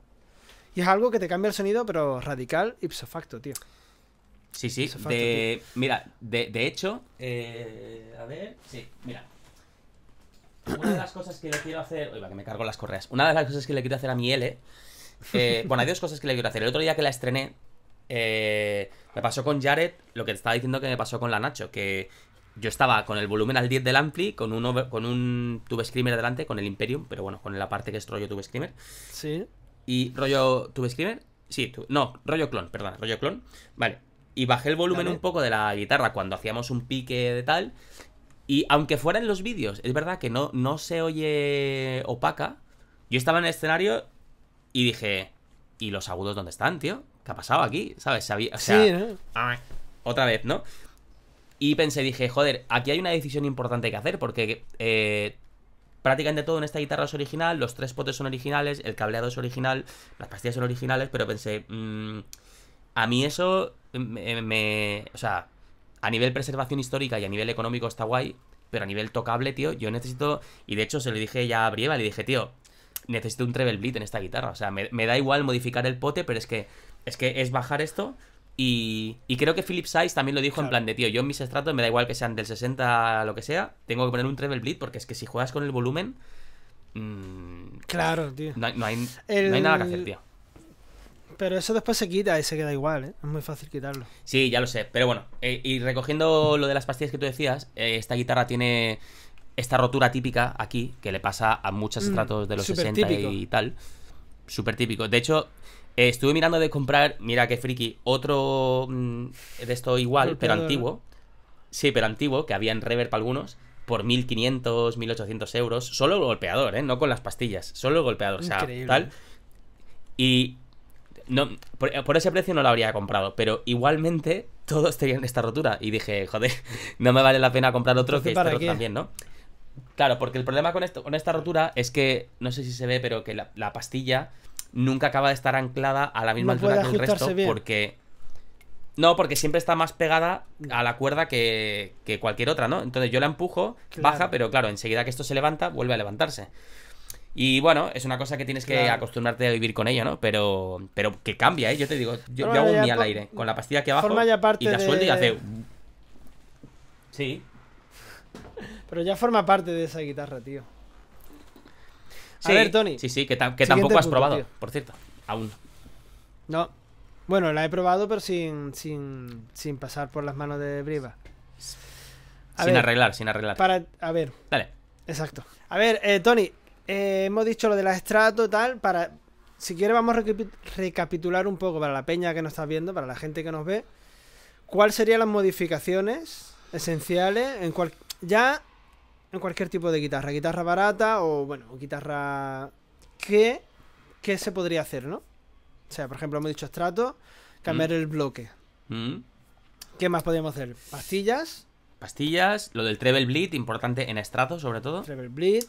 Y es algo que te cambia el sonido, pero radical ipso facto, tío. Sí, sí. Mira, de, hecho. Eh, a ver. Sí, mira. Una de las cosas que le quiero hacer. Oiga, que me cargo las correas. Una de las cosas que le quiero hacer a mi L eh, bueno, hay dos cosas que le quiero hacer. El otro día que la estrené, eh, me pasó con Jared lo que te estaba diciendo que me pasó con la Nacho, que yo estaba con el volumen al 10 del Ampli, con un, con un Tube Screamer delante, con el Imperium, pero bueno, con la parte que es rollo Tube Screamer. Sí. Y rollo Tube Screamer. Sí, no, rollo clon, perdón, rollo clon. Vale. Y bajé el volumen un poco de la guitarra cuando hacíamos un pique de tal. Y aunque fuera en los vídeos, es verdad que no, no se oye opaca. Yo estaba en el escenario y dije, ¿y los agudos dónde están, tío? ¿Qué ha pasado aquí? ¿Sabes? o sea, sí, otra vez, ¿no? Y pensé, dije, joder, aquí hay una decisión importante que hacer porque eh, prácticamente todo en esta guitarra es original, los tres potes son originales, el cableado es original, las pastillas son originales, pero pensé, mm, a mí eso me, me, O sea, a nivel preservación histórica y a nivel económico está guay, pero a nivel tocable, tío, yo necesito... Y de hecho se lo dije ya a Brieva, le dije, tío, necesito un treble bleed en esta guitarra. O sea, me, da igual modificar el pote, pero es que es, que es bajar esto. Y, y creo que Philip Size también lo dijo en plan de, tío, yo en mis estratos me da igual que sean del 60 lo que sea, tengo que poner un treble bleed porque es que si juegas con el volumen... Mm, claro, tío. No, hay, nada que hacer, tío. Pero eso después se quita y se queda igual, ¿eh? Es muy fácil quitarlo. Sí, ya lo sé. Pero bueno, eh, y recogiendo lo de las pastillas que tú decías, eh, esta guitarra tiene esta rotura típica aquí, que le pasa a muchos mm. estratos de los 60 y tal. Súper típico. De hecho, eh, estuve mirando de comprar, mira qué friki, otro mm, de esto igual, pero antiguo. Sí, pero antiguo, que había en Reverb algunos, por 1500, 1800 euros. Solo el golpeador, ¿eh? No con las pastillas, solo el golpeador. O sea, tal. Y no, por, ese precio no lo habría comprado, pero igualmente todos tenían esta rotura. Y dije, joder, no me vale la pena comprar otro que este también, ¿no? Claro, porque el problema con, esto, con esta rotura es que, no sé si se ve, pero que la, pastilla nunca acaba de estar anclada a la misma altura que el resto porque... No, porque siempre está más pegada a la cuerda que, cualquier otra, ¿no? Entonces yo la empujo, baja, pero claro, enseguida que esto se levanta, vuelve a levantarse. Y bueno, es una cosa que tienes que acostumbrarte a vivir con ella, ¿no? Pero, pero que cambia, ¿eh? Yo te digo, yo, hago un mía al aire, con la pastilla aquí abajo y, la suelto y hace... Sí. Pero ya forma parte de esa guitarra, tío. A ver, Tony. Sí, sí, que, tampoco has probado, por cierto. Aún. No. Bueno, la he probado, pero sin, sin, sin pasar por las manos de Briva. sin arreglar, sin arreglar. Para, a ver. Dale. Exacto. A ver, eh, Tony, eh, hemos dicho lo de la estrato, tal, para... Si quieres vamos a recapitular un poco para la peña que nos está viendo, para la gente que nos ve. ¿Cuáles serían las modificaciones esenciales en Ya cualquier tipo de guitarra, guitarra barata o, bueno, guitarra que, que se podría hacer, ¿no? O sea, por ejemplo, hemos dicho estrato, cambiar mm. el bloque. Mm. ¿Qué más podemos hacer? Pastillas. Pastillas, lo del treble bleed, importante en estrato, sobre todo. Treble bleed.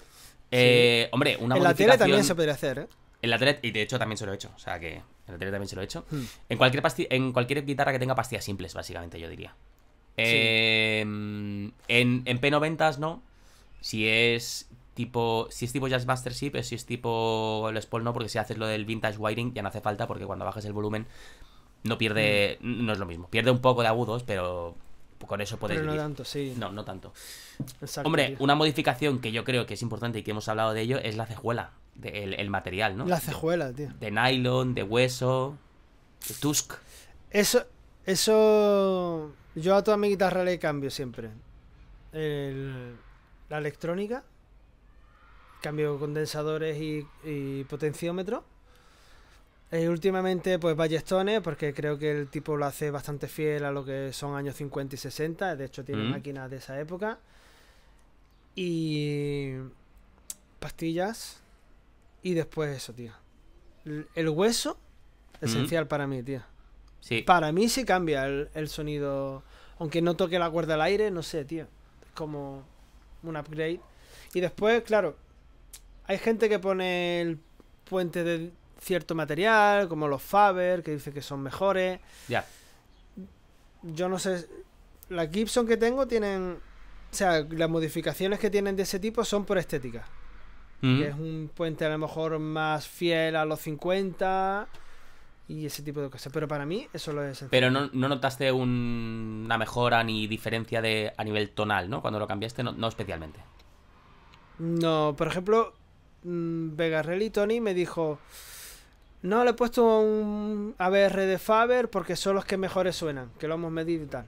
Eh, hombre, una en la tele también se podría hacer, ¿eh? En la tele, y de hecho también se lo he hecho, o sea que en la tele también se lo he hecho. Hmm. En, cualquier en cualquier guitarra que tenga pastillas simples, básicamente, yo diría. Eh, en, en P90s no, si es tipo. Si es tipo Jazz Mastership, eh, si es tipo El Paul, no, porque si haces lo del vintage wiring ya no hace falta, porque cuando bajas el volumen no pierde. Mm. No es lo mismo. Pierde un poco de agudos, pero con eso puedes pero no tanto, sí. No, no tanto. Hombre, una modificación que yo creo que es importante y que hemos hablado de ello es la cejuela, el, material, ¿no? La cejuela, tío. De nylon, de hueso, de tusk. Eso, eso... Yo a toda mi guitarra le cambio siempre. El la electrónica, cambio condensadores y, potenciómetro. Y eh, últimamente, pues Ballestones, porque creo que el tipo lo hace bastante fiel a lo que son años 50 y 60. De hecho, tiene mm. máquinas de esa época. Y. Pastillas. Y después eso, tío. El, hueso, mm. esencial para mí, tío. Sí. Para mí sí cambia el, el sonido. Aunque no toque la cuerda al aire, no sé, tío. Es como un upgrade. Y después, claro, hay gente que pone el puente de cierto material, como los Faber, que dice que son mejores. Ya. Yo no sé. La Gibson que tengo tienen. O sea, las modificaciones que tienen de ese tipo son por estética. Mm. es un puente a lo mejor más fiel a los 50 y ese tipo de cosas. Pero para mí eso lo es. Pero no, no notaste una mejora ni diferencia de a nivel tonal, ¿no? Cuando lo cambiaste, no, especialmente. No, por ejemplo, mm, Vegarrelli, Tony me dijo, no le he puesto un ABR de Faber porque son los que mejores suenan, que lo hemos medido y tal.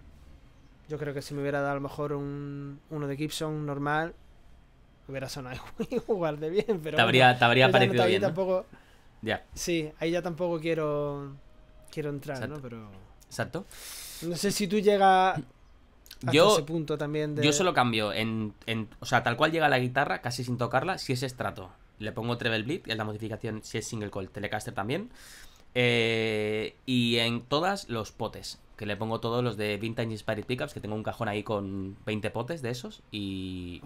Yo creo que si me hubiera dado a lo mejor un, uno de Gibson normal, hubiera sonado igual de bien, pero... Te habría, parecido bien. Ya. Sí, ahí ya tampoco quiero quiero entrar, ¿no? Pero. Exacto. No sé si tú llega a yo, ese punto también Yo solo cambio. En, o sea, tal cual llega la guitarra, casi sin tocarla, si es estrato. Le pongo treble bleed, que es la modificación si es single call, telecaster también. Eh, y en todas los potes, que le pongo todos los de Vintage Inspired Pickups, que tengo un cajón ahí con 20 potes de esos. Y,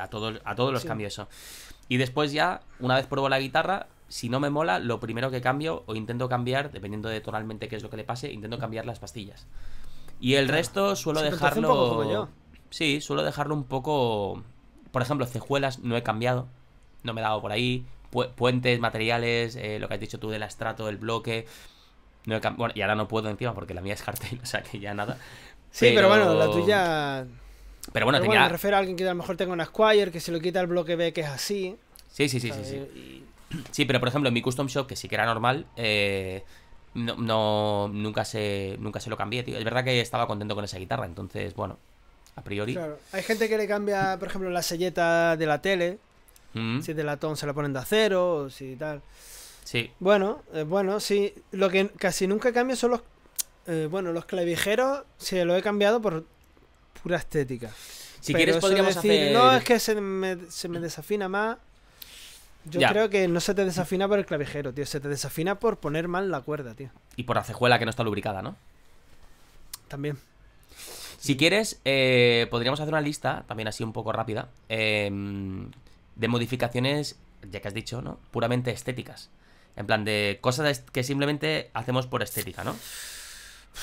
a todos, a todos los cambio eso. Y después ya, una vez pruebo la guitarra, si no me mola, lo primero que cambio o intento cambiar, dependiendo de tonalmente qué es lo que le pase, intento cambiar las pastillas. Y el resto suelo dejarlo. Un yo. Sí, suelo dejarlo un poco. Por ejemplo, cejuelas no he cambiado. No me he dado por ahí. puentes, materiales, eh, lo que has dicho tú del estrato, del bloque. No he bueno, y ahora no puedo encima porque la mía es cartel, o sea que ya nada. Sí, pero, bueno, la tuya. Pero bueno, pero me refiero a alguien que a lo mejor tenga una Squire, que se lo quita el bloque B, que es así. Sí, sí, sí, sí. sí. Sí, pero por ejemplo, en mi custom shop, que sí que era normal, eh, no, nunca se nunca se lo cambié, tío. Es verdad que estaba contento con esa guitarra, entonces, bueno, a priori. Claro. Hay gente que le cambia, por ejemplo, la selleta de la tele. Mm. Si de latón se la ponen de acero, o si tal. Sí. Bueno, eh, bueno, sí. Lo que casi nunca cambio son los. Eh, bueno, los clavijeros se lo he cambiado por pura estética. Si quieres, podríamos decir, hacer. No, es que se me, se me desafina más. Yo creo que no se te desafina por el clavijero, tío. Se te desafina por poner mal la cuerda, tío. Y por la cejuela que no está lubricada, ¿no? También. Si quieres, eh, podríamos hacer una lista, también así un poco rápida, em, de modificaciones, ya que has dicho, ¿no? Puramente estéticas. En plan, de cosas que simplemente hacemos por estética, ¿no?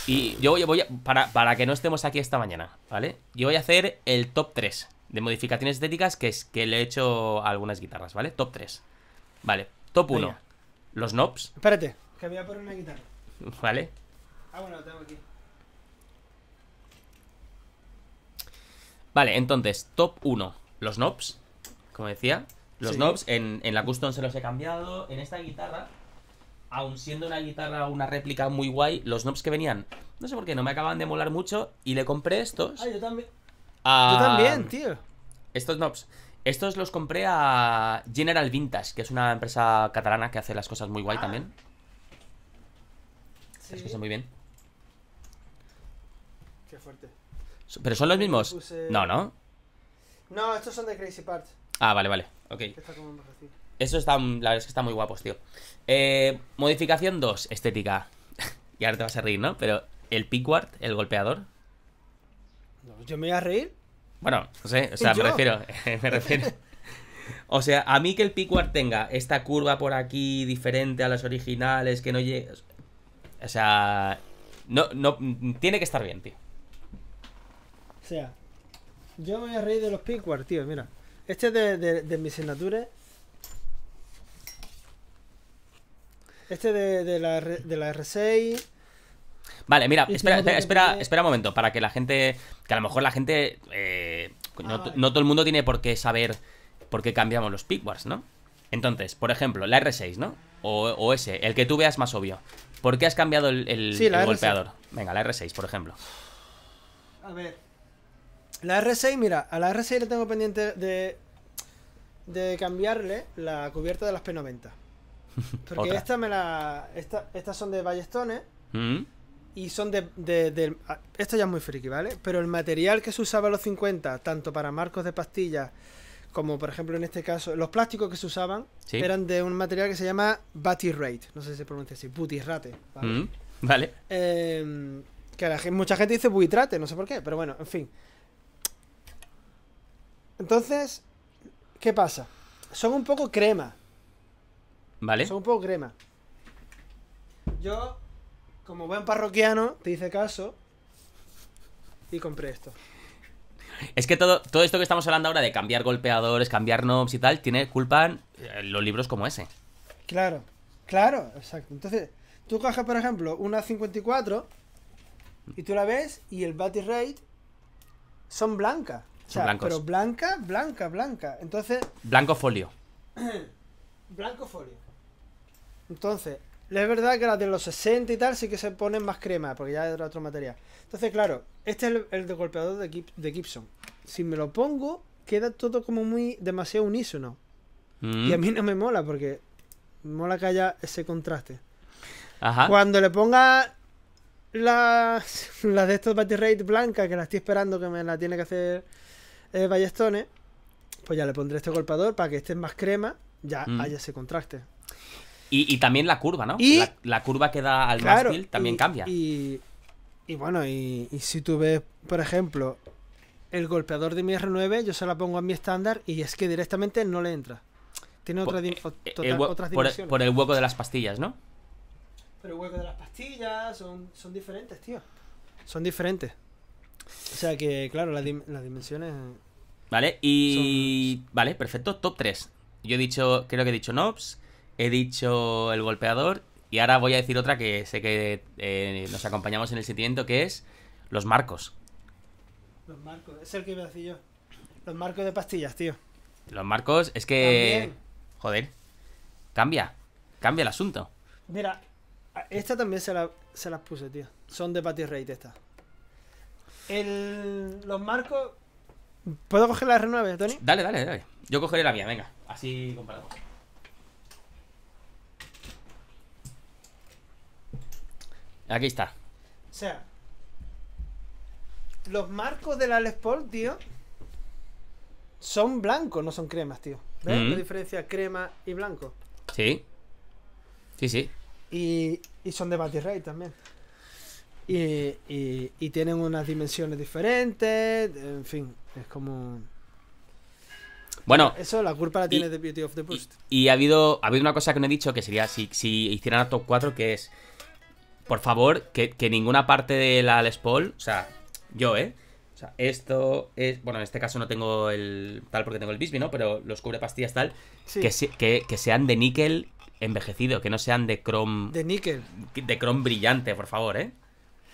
Y yo voy a. Para, para que no estemos aquí esta mañana, ¿vale? Yo voy a hacer el top 3 de modificaciones estéticas que, es, que le he hecho a algunas guitarras, ¿vale? Top 3. Vale, top 1. Los knobs. Espérate, que voy a poner una guitarra. Vale. Ah, bueno, lo tengo aquí. Vale, entonces, top 1. Los knobs, como decía. Los knobs, en, en la custom se los he cambiado. En esta guitarra, aun siendo una guitarra una réplica muy guay, los knobs que venían, no sé por qué, no me acababan de molar mucho y le compré estos. Ah, yo también también, tío. Estos knobs. Pues, estos los compré a General Vintage, que es una empresa catalana que hace las cosas muy guay ah. también. Sí. Las cosas muy bien. Qué fuerte. ¿Pero son los mismos? No, ¿no? No, estos son de Crazy Parts. Ah, vale, vale. Ok. Está Eso está, mm, la verdad es que está muy guapos, tío. Eh, modificación 2, estética. y ahora te vas a reír, ¿no? Pero el pickguard, el golpeador, yo me voy a reír. Bueno, no sé, o sea, me refiero, me refiero. O sea, a mí que el Pickward tenga esta curva por aquí diferente a las originales, que no llegue. O sea, no, no, tiene que estar bien, tío. O sea, yo me voy a reír de los Pickward, tío, mira. Este es de, de, de Este de, de, la, de la R6. Vale, mira, espera, espera, espera, un momento, para que la gente, que a lo mejor la gente, eh, ah, no, todo el mundo tiene por qué saber por qué cambiamos los pickwords, ¿no? Entonces, por ejemplo, la R6, ¿no? O, o ese, el que tú veas más obvio. ¿Por qué has cambiado el, golpeador? Venga, la R6, por ejemplo. A ver. La R6, mira, a la R6 le tengo pendiente de, de cambiarle la cubierta de las P90. Porque esta me la. Esta, estas son de Ballestones. ¿Mm? y son de, ah, Esto ya es muy friki, ¿vale? Pero el material que se usaba en los 50, tanto para marcos de pastillas como, por ejemplo, en este caso, los plásticos que se usaban eran de un material que se llama Butyrate. No sé si se pronuncia así, Butyrate. Vale. Mm, em, que mucha gente dice Buitrate, no sé por qué, pero bueno, en fin. Entonces, ¿qué pasa? Son un poco crema. Vale. Son un poco crema. Yo como buen parroquiano, te hice caso y compré esto. Es que todo, todo esto que estamos hablando ahora de cambiar golpeadores, cambiar knobs y tal, tiene culpa eh, los libros como ese. Claro, claro, exacto. Entonces, tú coges, por ejemplo, una 54 y tú la ves y el Batty rate son blancas. Pero blanca, blanca, blanca. Entonces. Blanco folio. blanco folio. Entonces, es verdad que las de los 60 y tal sí que se ponen más crema, porque ya era otro material. Entonces, claro, este es el, de golpeador de, Gibson. Si me lo pongo, queda todo como muy demasiado unísono. Mm. Y a mí no me mola, porque mola que haya ese contraste. Ajá. Cuando le ponga La de estos Battle Rate blancas, que la estoy esperando que me la tiene que hacer eh, Ballestones, pues ya le pondré este golpeador para que esté más crema, ya mm. haya ese contraste. Y, también la curva, ¿no? La, curva que da al claro, también cambia. Y, y bueno, y, si tú ves, por ejemplo, el golpeador de mi R9, yo se la pongo a mi estándar y es que directamente no le entra. Tiene otra, e, e, otras dimensiones. Por, el hueco de las pastillas, ¿no? Pero el hueco de las pastillas son, son diferentes, tío. Son diferentes. O sea que, claro, las, las dimensiones. Eh, vale, y. Vale, perfecto. Top 3. Yo he dicho, creo que he dicho Nobs, he dicho el golpeador y ahora voy a decir otra que sé que eh, nos acompañamos en el sentimiento, que es los marcos. Los marcos, es el que iba a decir yo. Los marcos de pastillas, tío. Los marcos, es que... Joder. Cambia. Cambia el asunto. Mira, esta también se, la, se las puse, tío. Son de patio Reid estas. El, los marcos... ¿Puedo coger la R9, Tony? Dale, dale, dale. Yo cogeré la mía, venga. Así comparamos. Aquí está. O sea, los marcos de la Les Paul, tío, son blancos, no son cremas, tío. ¿Ves mm. la diferencia crema y blanco? Sí. Sí, sí. Y, y son de ray también. Y, tienen unas dimensiones diferentes, en fin, es como... Bueno, eso la culpa la tiene de Beauty of the Boost Y, ha habido ha habido una cosa que no he dicho que sería si, si hicieran a top 4 que es por favor, que, ninguna parte de la Les Paul, o sea, yo, ¿eh? O sea, esto es. Bueno, en este caso no tengo el tal porque tengo el Bisbee, ¿no? Pero los cubre pastillas tal. Que, que, sean de níquel envejecido, que no sean de crom. De níquel. De crom brillante, por favor, ¿eh?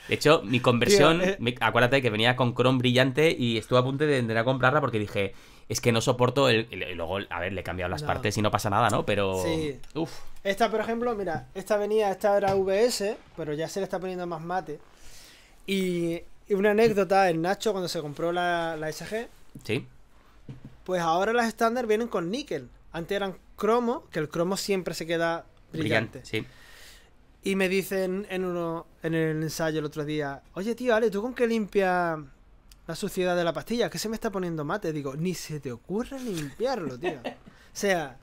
De hecho, mi conversión, eh. acuérdate que venía con Chrome brillante y estuve a punto de, a comprarla porque dije, es que no soporto el, luego luego, a ver, le he cambiado las partes y no pasa nada, ¿no? Pero... Sí. Uf. Esta, por ejemplo, mira, esta venía, esta era VS, pero ya se le está poniendo más mate. Y, una anécdota, el Nacho cuando se compró la, SG. Sí. Pues ahora las estándar vienen con níquel. Antes eran cromo, que el cromo siempre se queda brillante. sí. Y me dicen en uno en el ensayo el otro día, oye tío, Ale, ¿tú con qué limpia la suciedad de la pastilla, que se me está poniendo mate. Digo, ni se te ocurra limpiarlo, tío. O sea,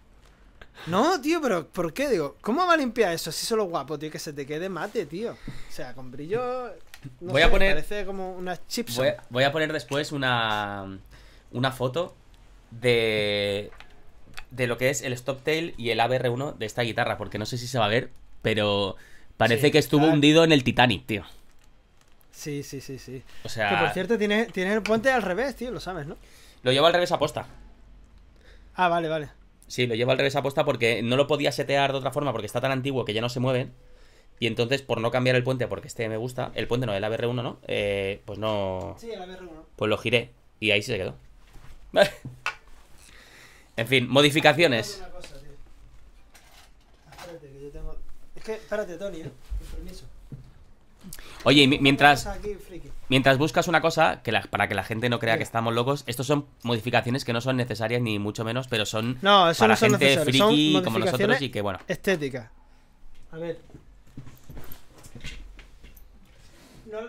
no, tío, pero ¿por qué? Digo, ¿cómo va a limpiar eso si solo guapo, tío? Que se te quede mate, tío. O sea, con brillo. voy a poner. como una chips. Voy, a poner después una. Una foto de. De lo que es el stop tail y el ABR1 de esta guitarra, porque no sé si se va a ver, pero parece que estuvo hundido en el Titanic, tío. Sí, sí, sí, sí. O sea. Que por cierto, Tiene el puente al revés, tío, lo sabes, ¿no? Lo llevo al revés aposta. Ah, vale, vale. Sí, lo llevo al revés aposta porque no lo podía setear de otra forma porque está tan antiguo que ya no se mueve Y entonces, por no cambiar el puente, porque este me gusta, el puente no, el ABR1, ¿no? Eh, pues no. Sí, el ABR1. Pues lo giré y ahí se quedó. en fin, modificaciones. Espérate, que yo tengo. Es que, espérate, Tony, eh, permiso. Oye, mientras, mientras buscas una cosa, que para que la gente no crea que estamos locos, estos son modificaciones que no son necesarias ni mucho menos, pero son para gente friki como nosotros y que bueno. Estética. A ver.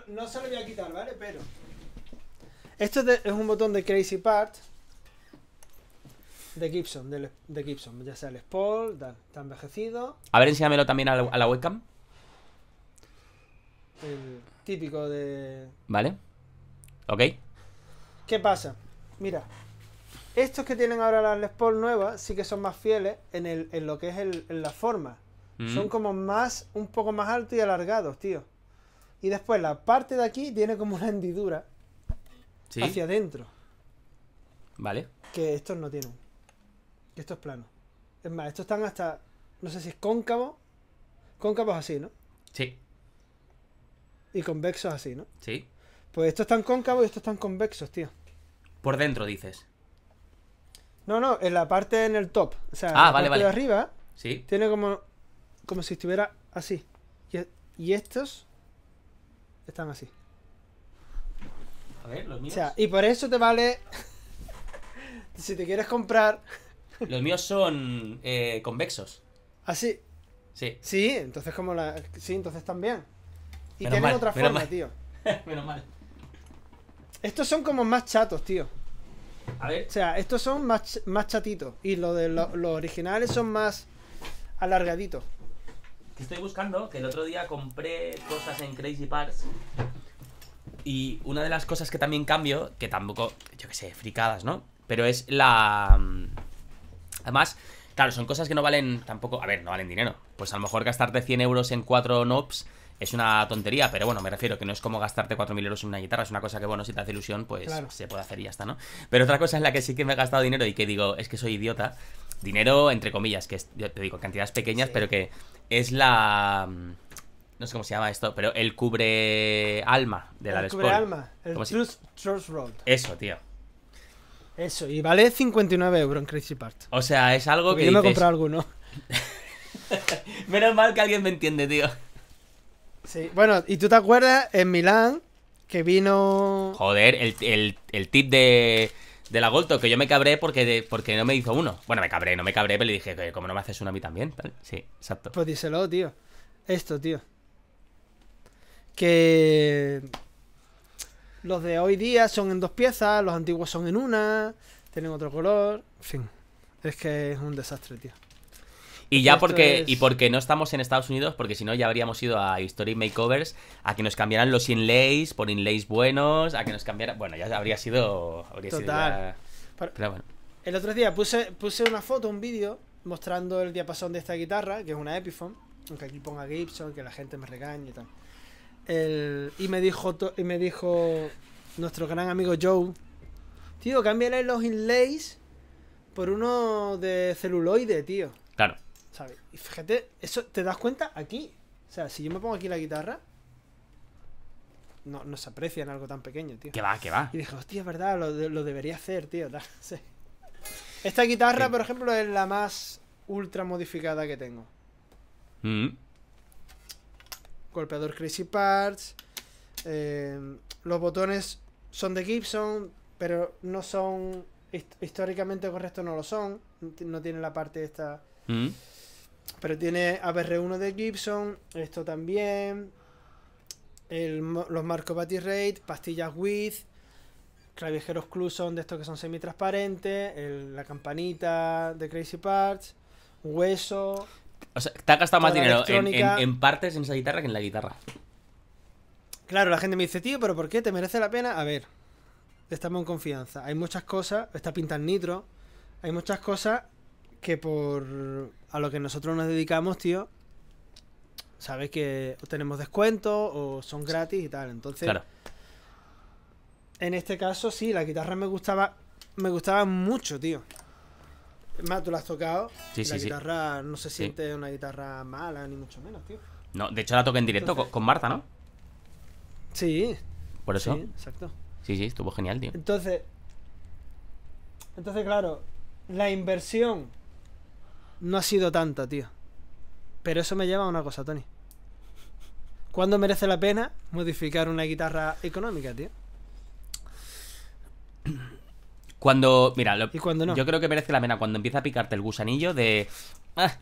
No, se lo voy a quitar, ¿vale? Pero. Esto es, un botón de Crazy Part. De Gibson, de, Gibson. Ya sea el Spall, está envejecido. A ver, enséñamelo también a la webcam típico de. Vale. Ok. ¿Qué pasa? Mira, estos que tienen ahora las Les Paul nuevas sí que son más fieles en, lo que es en la forma. Mm. Son como más, un poco más altos y alargados, tío. Y después la parte de aquí tiene como una hendidura hacia adentro. Vale. Que estos no tienen. Que estos planos. Es más, estos están hasta. No sé si es cóncavo. es así, ¿no? Sí y convexos así, ¿no? Sí. Pues estos están cóncavos y estos están convexos, tío. Por dentro, dices. No, no, en la parte en el top. O sea, ah, vale, de arriba. Sí. Tiene como. como si estuviera así. Y, estos están así. A ver, los míos. O sea, y por eso te vale. si te quieres comprar. los míos son eh, convexos. Así. Ah, sí. Sí, entonces como la. Sí, entonces también. Y tienen otra forma, tío. menos mal. Estos son como más chatos, tío. A ver. O sea, estos son más, más chatitos. Y lo de los originales son más alargaditos. Estoy buscando que el otro día compré cosas en Crazy Parts. Y una de las cosas que también cambio, que tampoco, yo que sé, fricadas, ¿no? Pero es la. Mm, además, claro, son cosas que no valen tampoco. A ver, no valen dinero. Pues a lo mejor gastarte 100 euros en 4 knobs... Es una tontería, pero bueno, me refiero que no es como gastarte 4.000 euros en una guitarra, es una cosa que, bueno, si te hace ilusión, pues se puede hacer y ya está, ¿no? Pero otra cosa en la que sí que me he gastado dinero y que digo, es que soy idiota, dinero entre comillas, que es, yo te digo, cantidades pequeñas, pero que es la... Mm, no sé cómo se llama esto, pero el cubre alma de la El cubre alma, el Truth, Road. Eso, tío. Eso, y vale 59 euros en Crazy Part. O sea, es algo que. Yo me he comprado alguno. Menos mal que alguien me entiende, tío bueno, ¿y tú te acuerdas en Milán que vino. Joder, el, tip de, de la Golto, que yo me cabré porque, porque no me hizo uno. Bueno, me cabré, no me cabré, pero le dije, que como no me haces uno a mí también, Sí, exacto. Pues díselo, tío. Esto, tío. Que. Los de hoy día son en dos piezas, los antiguos son en una, tienen otro color. En fin, es que es un desastre, tío. Y ya porque, y porque no estamos en Estados Unidos, porque si no ya habríamos ido a History Makeovers, a que nos cambiaran los inlays por inlays buenos, a que nos cambiaran... Bueno, ya habría sido... Total. Pero bueno. El otro día puse, puse una foto, un vídeo, mostrando el diapasón de esta guitarra, que es una Epiphone, aunque aquí ponga Gibson, que la gente me regañe y tal. y, me dijo y me dijo nuestro gran amigo Joe, tío, cámbiale los inlays por uno de celuloide, tío. Claro. ¿Sabes? Y fíjate, eso te das cuenta aquí. O sea, si yo me pongo aquí la guitarra, no, no se aprecia en algo tan pequeño, tío. Que va, que va. Y dije, hostia, es verdad, lo, debería hacer, tío. Esta guitarra, por ejemplo, es la más ultra modificada que tengo. Mm. Golpeador Crazy Parts. Eh, los botones son de Gibson, pero no son. históricamente correcto no lo son. No tienen la parte esta. Mm pero tiene abr 1 de Gibson, esto también, los marcos Batty pastillas With, clavijeros Cluson de estos que son semitransparentes, la campanita de Crazy Parts, hueso. O sea, te ha gastado más dinero en, partes en esa guitarra que en la guitarra. Claro, la gente me dice, tío, pero ¿por qué? ¿Te merece la pena? A ver, estamos en confianza. Hay muchas cosas, está pinta en nitro, hay muchas cosas que por a lo que nosotros nos dedicamos, tío, sabes que tenemos descuento o son gratis y tal. Entonces, claro. en este caso, sí, la guitarra me gustaba, me gustaba mucho, tío. Más, tú la has tocado. Sí, la guitarra no se siente una guitarra mala, ni mucho menos, tío. No, de hecho la toqué en directo con, Marta, ¿no? Sí. Por eso. Sí, exacto. Sí, sí, estuvo genial, tío. Entonces, entonces, claro, la inversión no ha sido tanta, tío. Pero eso me lleva a una cosa, Tony. ¿Cuándo merece la pena modificar una guitarra económica, tío? Cuando, mira, lo, yo creo que merece la pena cuando empieza a picarte el gusanillo de... Ah,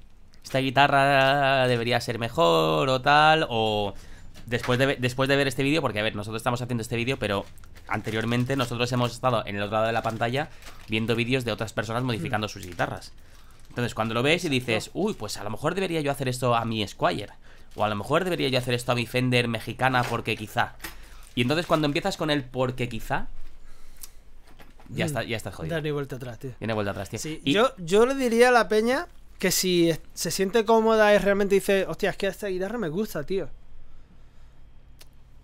esta guitarra debería ser mejor o tal, o después después de ver este vídeo, porque a ver, nosotros estamos haciendo este vídeo, pero anteriormente nosotros hemos estado en el otro lado de la pantalla viendo vídeos de otras personas modificando mm. sus guitarras. Entonces, cuando lo ves y dices, uy, pues a lo mejor debería yo hacer esto a mi Squire. O a lo mejor debería yo hacer esto a mi Fender mexicana porque quizá. Y entonces cuando empiezas con el porque quizá, ya, mm. está, ya estás jodido. Tiene vuelta atrás, tío. Tiene vuelta atrás, tío. yo, le diría a la peña que si se siente cómoda y realmente dice, hostia, es que esta guitarra me gusta, tío.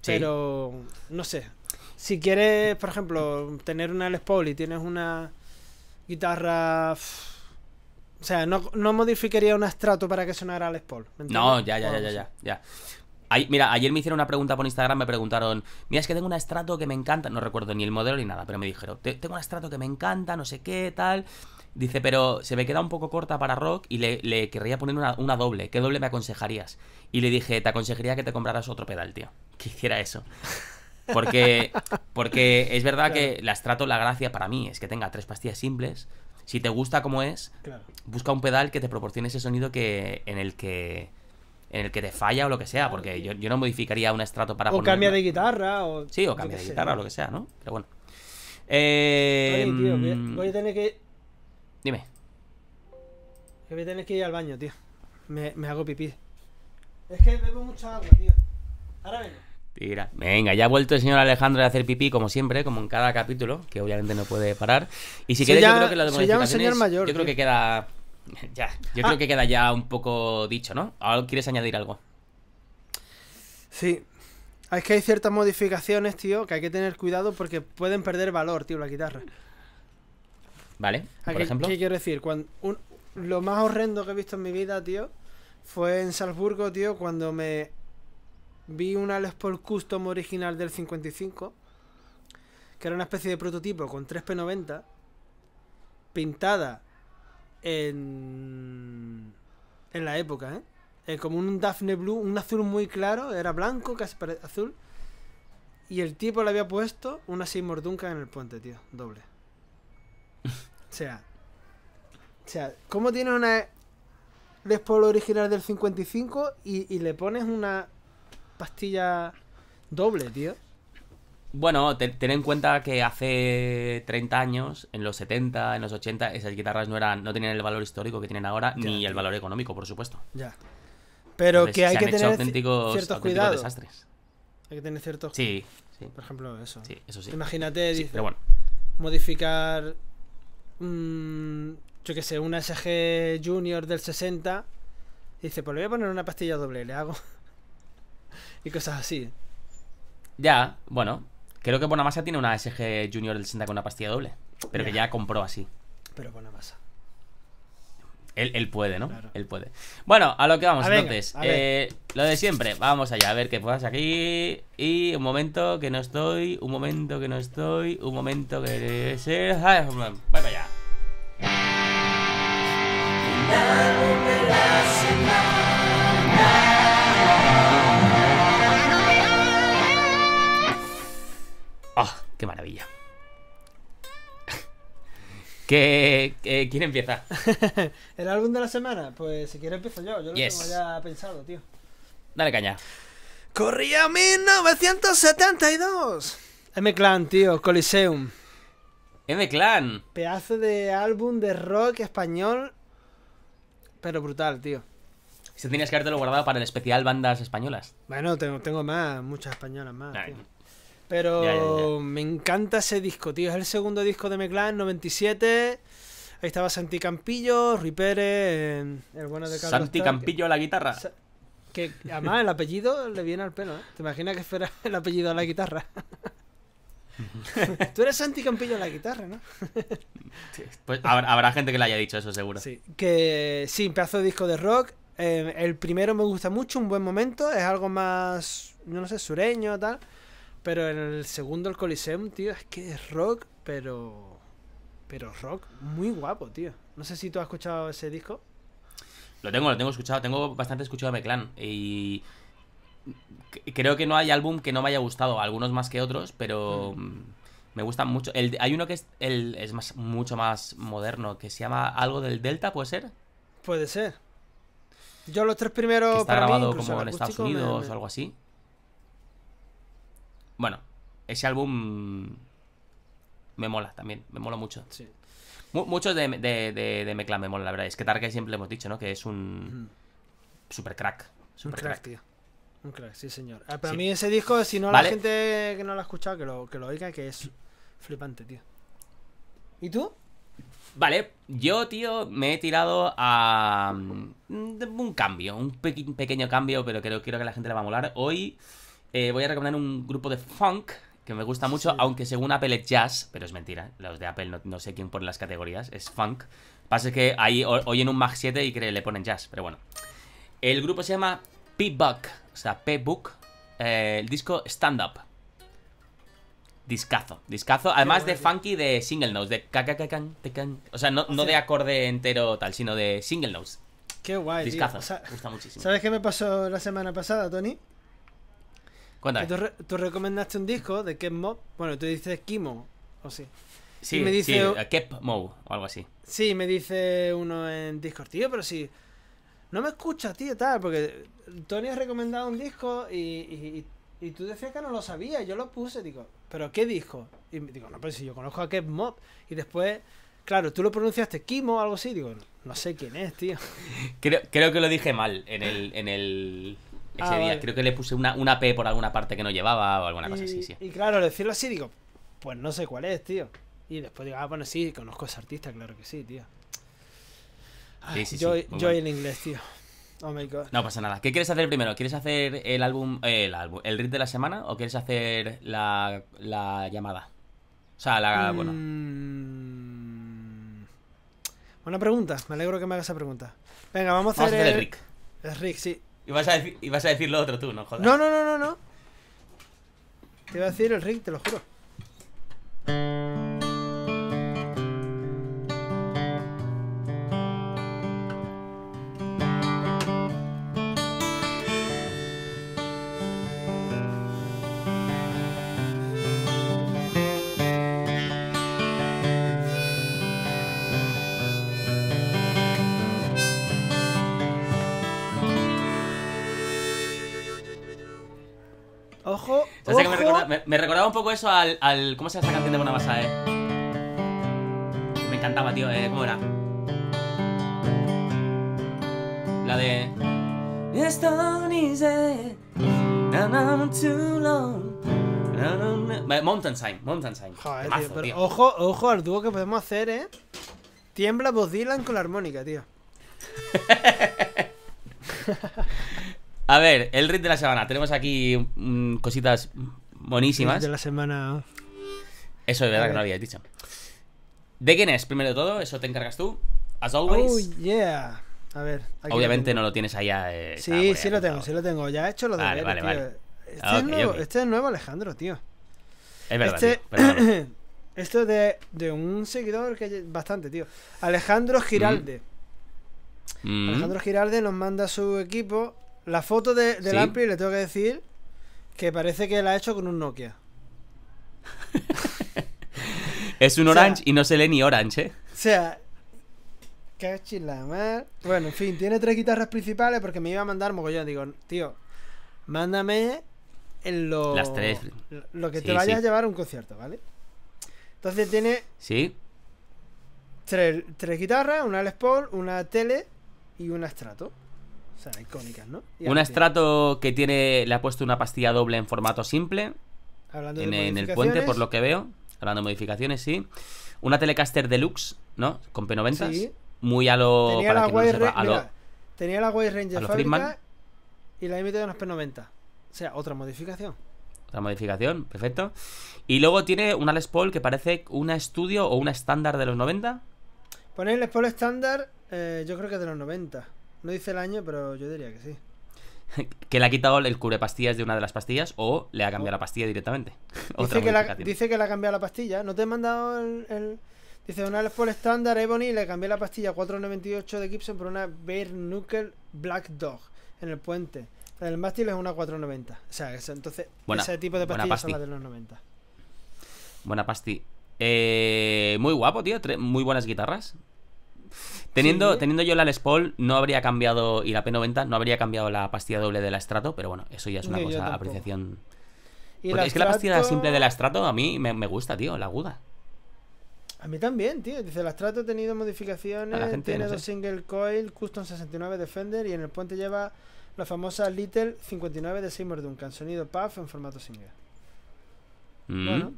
Pero, no sé. Si quieres, por ejemplo, tener una Les Paul y tienes una guitarra... O sea, no, no modificaría un estrato para que sonara Alex Paul. No, ya, ya, ya, ya, ya, ya. mira, ayer me hicieron una pregunta por Instagram, me preguntaron, mira, es que tengo un estrato que me encanta, no recuerdo ni el modelo ni nada, pero me dijeron, tengo un estrato que me encanta, no sé qué, tal. Dice, pero se me queda un poco corta para rock y le, le querría poner una, doble. ¿Qué doble me aconsejarías? Y le dije, te aconsejaría que te compraras otro pedal, tío. Que hiciera eso. Porque, porque es verdad que el estrato, la gracia para mí es que tenga tres pastillas simples, si te gusta como es, busca un pedal que te proporcione ese sonido que en el que en el que te falla o lo que sea, porque yo, yo no modificaría un estrato para... O cambia de guitarra o... Sí, o cambia de guitarra o lo que sea, ¿no? Pero bueno. Eh, voy a tener que... Dime. Que voy a tener que ir al baño, tío. Me, me hago pipí. Es que bebo mucha agua, tío. Ahora vengo. Tira. Venga, ya ha vuelto el señor Alejandro a hacer pipí, como siempre, como en cada capítulo, que obviamente no puede parar. Y si quieres yo creo que las modificaciones. Señor mayor, yo creo que queda. Ya, yo creo ah. que queda ya un poco dicho, ¿no? ¿Ahora quieres añadir algo? Sí. Es que hay ciertas modificaciones, tío, que hay que tener cuidado porque pueden perder valor, tío, la guitarra. Vale, por ejemplo. ¿Qué quiero decir? lo más horrendo que he visto en mi vida, tío, fue en Salzburgo, tío, cuando me Vi una Les Paul Custom original del 55, que era una especie de prototipo con 3P90, pintada en, en la época, ¿eh? ¿eh? como un Daphne Blue, un azul muy claro, era blanco, casi azul. Y el tipo le había puesto una Seymour Duncan en el puente, tío, doble. O sea, o sea, ¿cómo tienes una Les Paul original del 55 y le pones una Pastilla doble, tío. Bueno, ten, en cuenta que hace 30 años, en los 70, en los 80, esas guitarras no eran, no tenían el valor histórico que tienen ahora, ni el valor económico, por supuesto. Ya. Pero que hay que tener ciertos cuidados. desastres. Hay que tener ciertos. Sí, sí. Por ejemplo, eso. Imagínate, dice, modificar. Mm, yo qué sé, una SG Junior del 60. Dice, pues le voy a poner una pastilla doble, le hago y cosas así. Ya, bueno. Creo que Bonamasa tiene una SG Junior del 60 con una pastilla doble. Pero que ya compró así. Pero Bonamasa. Él, puede, ¿no? Él puede. Bueno, a lo que vamos entonces. Eh, lo de siempre. Vamos allá, a ver qué puedas aquí. Y un momento que no estoy. Un momento que no estoy. Un momento que. Debe ser. Ah, para allá. Ah, qué maravilla! quién empieza? ¿El álbum de la semana? Pues si quieres empiezo yo, yo lo tengo ya pensado, tío. Dale caña. Corría 1972. M-Clan, tío, Coliseum. M-Clan. Pedazo de álbum de rock español, pero brutal, tío. Si tenías que lo guardado para el especial bandas españolas. Bueno, tengo, más, muchas españolas más. tío. Pero me encanta ese disco, tío. Es el segundo disco de McLaren, 97. Ahí estaba Santi Campillo, Rui el bueno de Carlos Santi Campillo a la guitarra. Que además el apellido le viene al pelo, ¿eh? ¿Te imaginas que fuera el apellido a la guitarra? Tú eres Santi Campillo a la guitarra, ¿no? pues habrá, gente que le haya dicho eso, seguro. Sí, que sí, un pedazo de disco de rock. Eh, el primero me gusta mucho, un buen momento. Es algo más, no sé, sureño, tal. Pero en el segundo, el Coliseum, tío, es que es rock, pero. Pero rock muy guapo, tío. No sé si tú has escuchado ese disco. Lo tengo, lo tengo escuchado. Tengo bastante escuchado a Meclan. Y. Creo que no hay álbum que no me haya gustado. Algunos más que otros, pero. Mm. Me gustan mucho. El, hay uno que es, el, es más, mucho más moderno, que se llama Algo del Delta, ¿puede ser? Puede ser. Yo los tres primeros. está grabado como en Estados Unidos o algo así. Bueno, ese álbum me mola también, me mola mucho. Sí. Muchos de, de, me mola, la verdad. Es que Tarka siempre hemos dicho, ¿no? Que es un super crack. Super un crack, tío. Un crack, sí, señor. Ah, pero a mí ese disco, si no la gente que no lo ha escuchado, que lo, que lo oiga, que es flipante, tío. ¿Y tú? Vale, yo, tío, me he tirado a mm, un cambio, un pequeño cambio, pero creo, creo que la gente le va a molar. Hoy eh, voy a recomendar un grupo de funk que me gusta mucho, aunque según Apple es jazz, pero es mentira. Los de Apple no, sé quién pone las categorías, es funk. Pasa que ahí oyen un Mag 7 y le ponen jazz, pero bueno. El grupo se llama P-Buck, o sea, P-Book, eh, el disco Stand Up. Discazo, discazo, además de funky de single notes, de te can O sea, no, de acorde entero tal, sino de single notes. Qué guay, Discazo, gusta muchísimo. ¿Sabes qué me pasó la semana pasada, Tony? Cuéntame. Tú, recomendaste un disco de Kep Mob. Bueno, tú dices Kimo, o sí. Sí, me dice, sí, eh, Kep Mob o algo así. Sí, me dice uno en Discord, tío, pero si No me escuchas, tío, tal, porque Tony ha recomendado un disco y, tú decías que no lo sabías. Yo lo puse, digo, ¿pero qué disco? Y digo, no, pero si yo conozco a Kep Mob. Y después, claro, tú lo pronunciaste Kimo o algo así. Digo, no sé quién es, tío. Creo, creo que lo dije mal en el, en el Ah, Creo que le puse una, una, P por alguna parte que no llevaba o alguna cosa así, sí. Y claro, decirlo así, digo, pues no sé cuál es, tío. Y después digo, ah, bueno, sí, conozco a ese artista, claro que sí, tío. Ah, yo yo en inglés, tío. Oh no pasa nada. ¿Qué quieres hacer primero? ¿Quieres hacer el álbum, el álbum, el rit de la semana o quieres hacer la, llamada? O sea, la, mm. bueno. Buena pregunta. Me alegro que me hagas esa pregunta. Venga, vamos a hacer, el, Rick. El Rick, sí. Y vas a, a decir lo otro tú, no jodas. No, no, no, no, no. Te va a decir el ring, te lo juro. recordaba un poco eso al, ¿Cómo se llama esta canción de Mona Eh? Me encantaba, tío. Eh, ¿Cómo era? La de... Mountain Sign, Mountain Sign. Joder, Ojo, ojo al dúo que podemos hacer, ¿eh? Tiembla Bob Dylan con la armónica, tío. A ver, el ritmo de la semana. Tenemos aquí mm, cositas Buenísimas. De la semana. Eso es verdad que no había dicho. ¿De quién es? Primero de todo, eso te encargas tú. As always. Oh, yeah. A ver. Obviamente no lo tienes allá. Eh, sí, sí lo tengo, sí lo tengo. Ya he hecho lo de vale, vale, vale. Este, este, es nuevo, Alejandro, tío. Es verdad. Este esto es de, un seguidor que bastante, tío. Alejandro mm. Giralde. Mm. Alejandro Giralde nos manda su equipo. La foto de, del Ampli, le tengo que decir que parece que la ha hecho con un Nokia. es un Orange y no se lee ni Orange, ¿eh? O sea, Bueno, en fin, tiene tres guitarras principales porque me iba a mandar mogollón. Digo, tío, mándame en lo. Las tres. Lo que te vayas a llevar a un concierto, ¿vale? Entonces tiene. Sí. Tres, tres guitarras, una Les Paul, una Tele y una Strato. Una un estrato que tiene, le ha puesto una pastilla doble en formato simple. en, el puente, por lo que veo. Hablando de modificaciones, sí. Una Telecaster Deluxe, ¿no? Con P90. Sí. Muy a lo. Tenía la Ranger. Lo... Tenía la fábrica y la he metido en P90. O sea, otra modificación. Otra modificación, perfecto. Y luego tiene una Les Paul que parece una estudio o una estándar de los 90. Ponéis Les Paul estándar, eh, yo creo que de los 90. No dice el año, pero yo diría que sí. que le ha quitado el cubre pastillas de una de las pastillas o le ha cambiado oh. la pastilla directamente. dice, que dice, que le ha cambiado la pastilla. ¿No te he mandado el... Dice, una Les estándar Ebony le cambié la pastilla 498 de Gibson por una Bear Black Dog en el puente. La del mástil es una 490. O sea, entonces ese tipo de pastillas son las de los 90. Buena pastilla Eh, muy guapo, tío. muy buenas guitarras. Teniendo, yo la Les Paul, no habría cambiado, y la P90, no habría cambiado la pastilla doble de la Strato, pero bueno, eso ya es una cosa, apreciación. es que la pastilla simple de la Strato a mí me, gusta, tío, la aguda. A mí también, tío. Dice, la Strato ha tenido modificaciones, tiene dos single coil, Custom 69 Defender y en el puente lleva la famosa Little 59 de Seymour Duncan, sonido puff en formato single. Mm.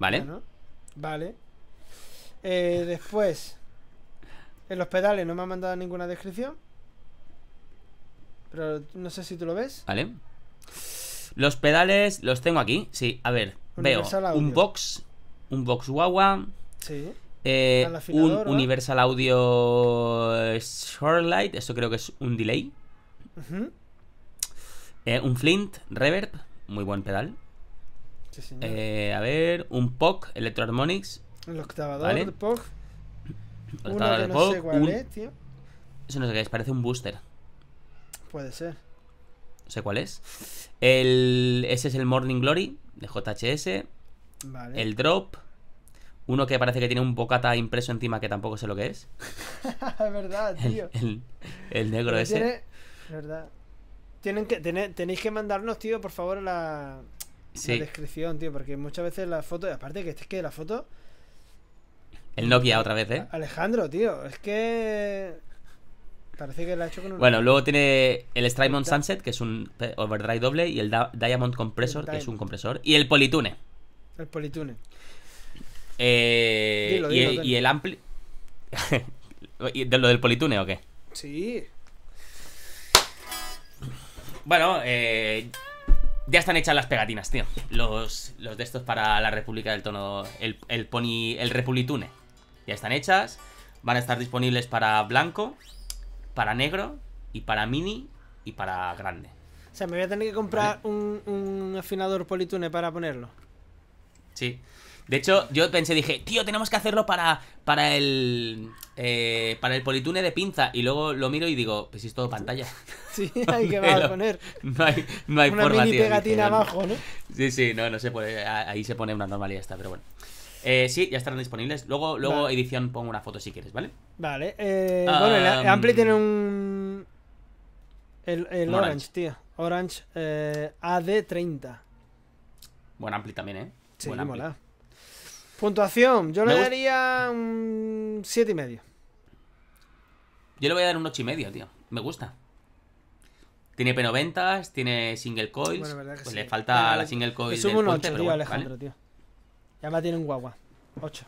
vale. vale. Eh, después, en los pedales no me ha mandado ninguna descripción. Pero no sé si tú lo ves. Vale. Los pedales los tengo aquí. Sí, a ver. veo un box, un box guagua. Sí. Eh, un Universal Audio Shortlight, Eso creo que es un delay. Eh, un Flint Reverb, muy buen pedal. Sí, eh, a ver, un POC Electro Harmonics. El octavador uno no sé cuál es, tío. Eso no sé qué es, parece un booster. Puede ser. No sé cuál es. Ese es el Morning Glory de JHS. El Drop. Uno que parece que tiene un bocata impreso encima que tampoco sé lo que es. Es verdad, tío. El, negro ese. verdad. Tienen que, tenéis que mandarnos, tío, por favor, la, descripción, tío, porque muchas veces las fotos, aparte que es que la foto el Nokia otra vez, ¿eh? Alejandro, tío, es que. Parece que la ha hecho con un. Bueno, luego tiene el Strymon Sunset, que es un overdrive doble, y el Diamond Compressor, que es un compresor, y el Politune. El Politune. Eh, y, el Ampli. lo del Politune o qué? Sí. Bueno, eh, ya están hechas las pegatinas, tío. Los, de estos para la República del Tono. El, el Pony. El Republitune ya están hechas. Van a estar disponibles para blanco, para negro y para mini y para grande. O sea, me voy a tener que comprar un, afinador politune para ponerlo. Sí. De hecho, yo pensé, dije, tío, tenemos que hacerlo para, para el eh, para el politune de pinza. Y luego lo miro y digo, pues es todo pantalla. Sí, hay que va a poner. No hay, no hay una mini pegatina abajo, ¿no? Sí, sí, no, no se puede. Ahí se pone una normalidad esta, pero bueno. Eh, sí, ya estarán disponibles. Luego, luego edición pongo una foto si quieres, ¿vale? Vale. Eh, bueno, ah, el mm. Ampli tiene un... El, Orange. tío. Orange eh, AD30. Buen Ampli también, ¿eh? Sí, mola. Puntuación, yo le daría un 7,5. Yo le voy a dar un 8,5, tío. Me gusta. Tiene P90, tiene single coils. pues le falta la single coil. Es un 8, tío, Alejandro, tío ya me tiene un guagua. Ocho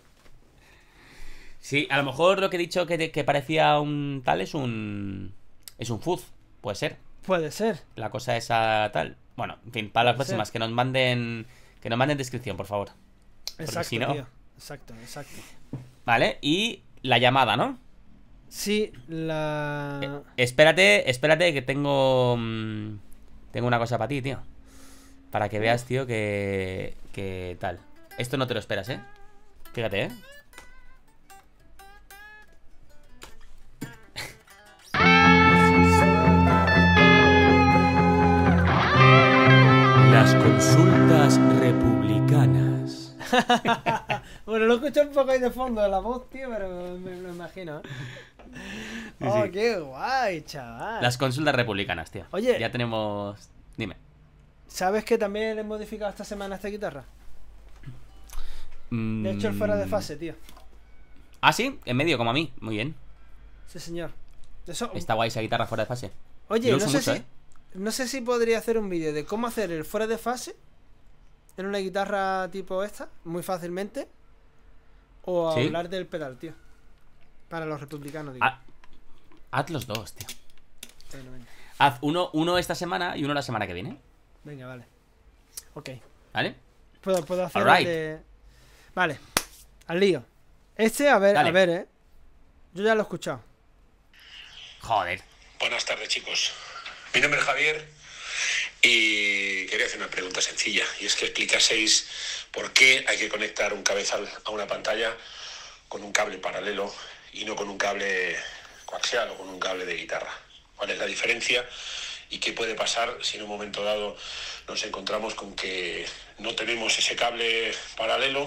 Sí, a lo mejor lo que he dicho que, parecía un tal es un. Es un fuzz, puede ser. Puede ser. La cosa esa tal. Bueno, en fin, para las próximas, que nos manden. Que nos manden descripción, por favor. Exacto, Exacto, exacto. Vale, y la llamada, ¿no? Sí, la. Eh, espérate, espérate, que tengo. Mm, tengo una cosa para ti, tío. Para que veas, tío, que. que tal. Esto no te lo esperas, ¿eh? Fíjate, ¿eh? Las consultas republicanas. bueno, lo escucho un poco ahí de fondo la voz, tío, pero me lo imagino. oh, qué guay, chaval. Las consultas republicanas, tío. Oye. Ya tenemos. Dime. ¿Sabes que también he modificado esta semana esta guitarra? Mm. De hecho, el fuera de fase, tío. Ah, sí, en medio, como a mí. Muy bien. Sí, señor. Um, Está guay esa guitarra fuera de fase. Oye, no sé, si... no sé si podría hacer un vídeo de cómo hacer el fuera de fase en una guitarra tipo esta, muy fácilmente. O hablar del pedal, tío. Para los republicanos, digo. Ah, haz los dos, tío. Haz uno, esta semana y uno la semana que viene. Venga, vale. Ok. ¿Vale? Puedo, hacer Vale. Al lío. Este, a ver, a ver, eh. Yo ya lo he escuchado. Joder. Buenas tardes, chicos. Mi nombre es Javier y quería hacer una pregunta sencilla. Y es que explicaseis por qué hay que conectar un cabezal a una pantalla con un cable paralelo y no con un cable coaxial o con un cable de guitarra. ¿Cuál es la diferencia? y qué puede pasar si en un momento dado nos encontramos con que no tenemos ese cable paralelo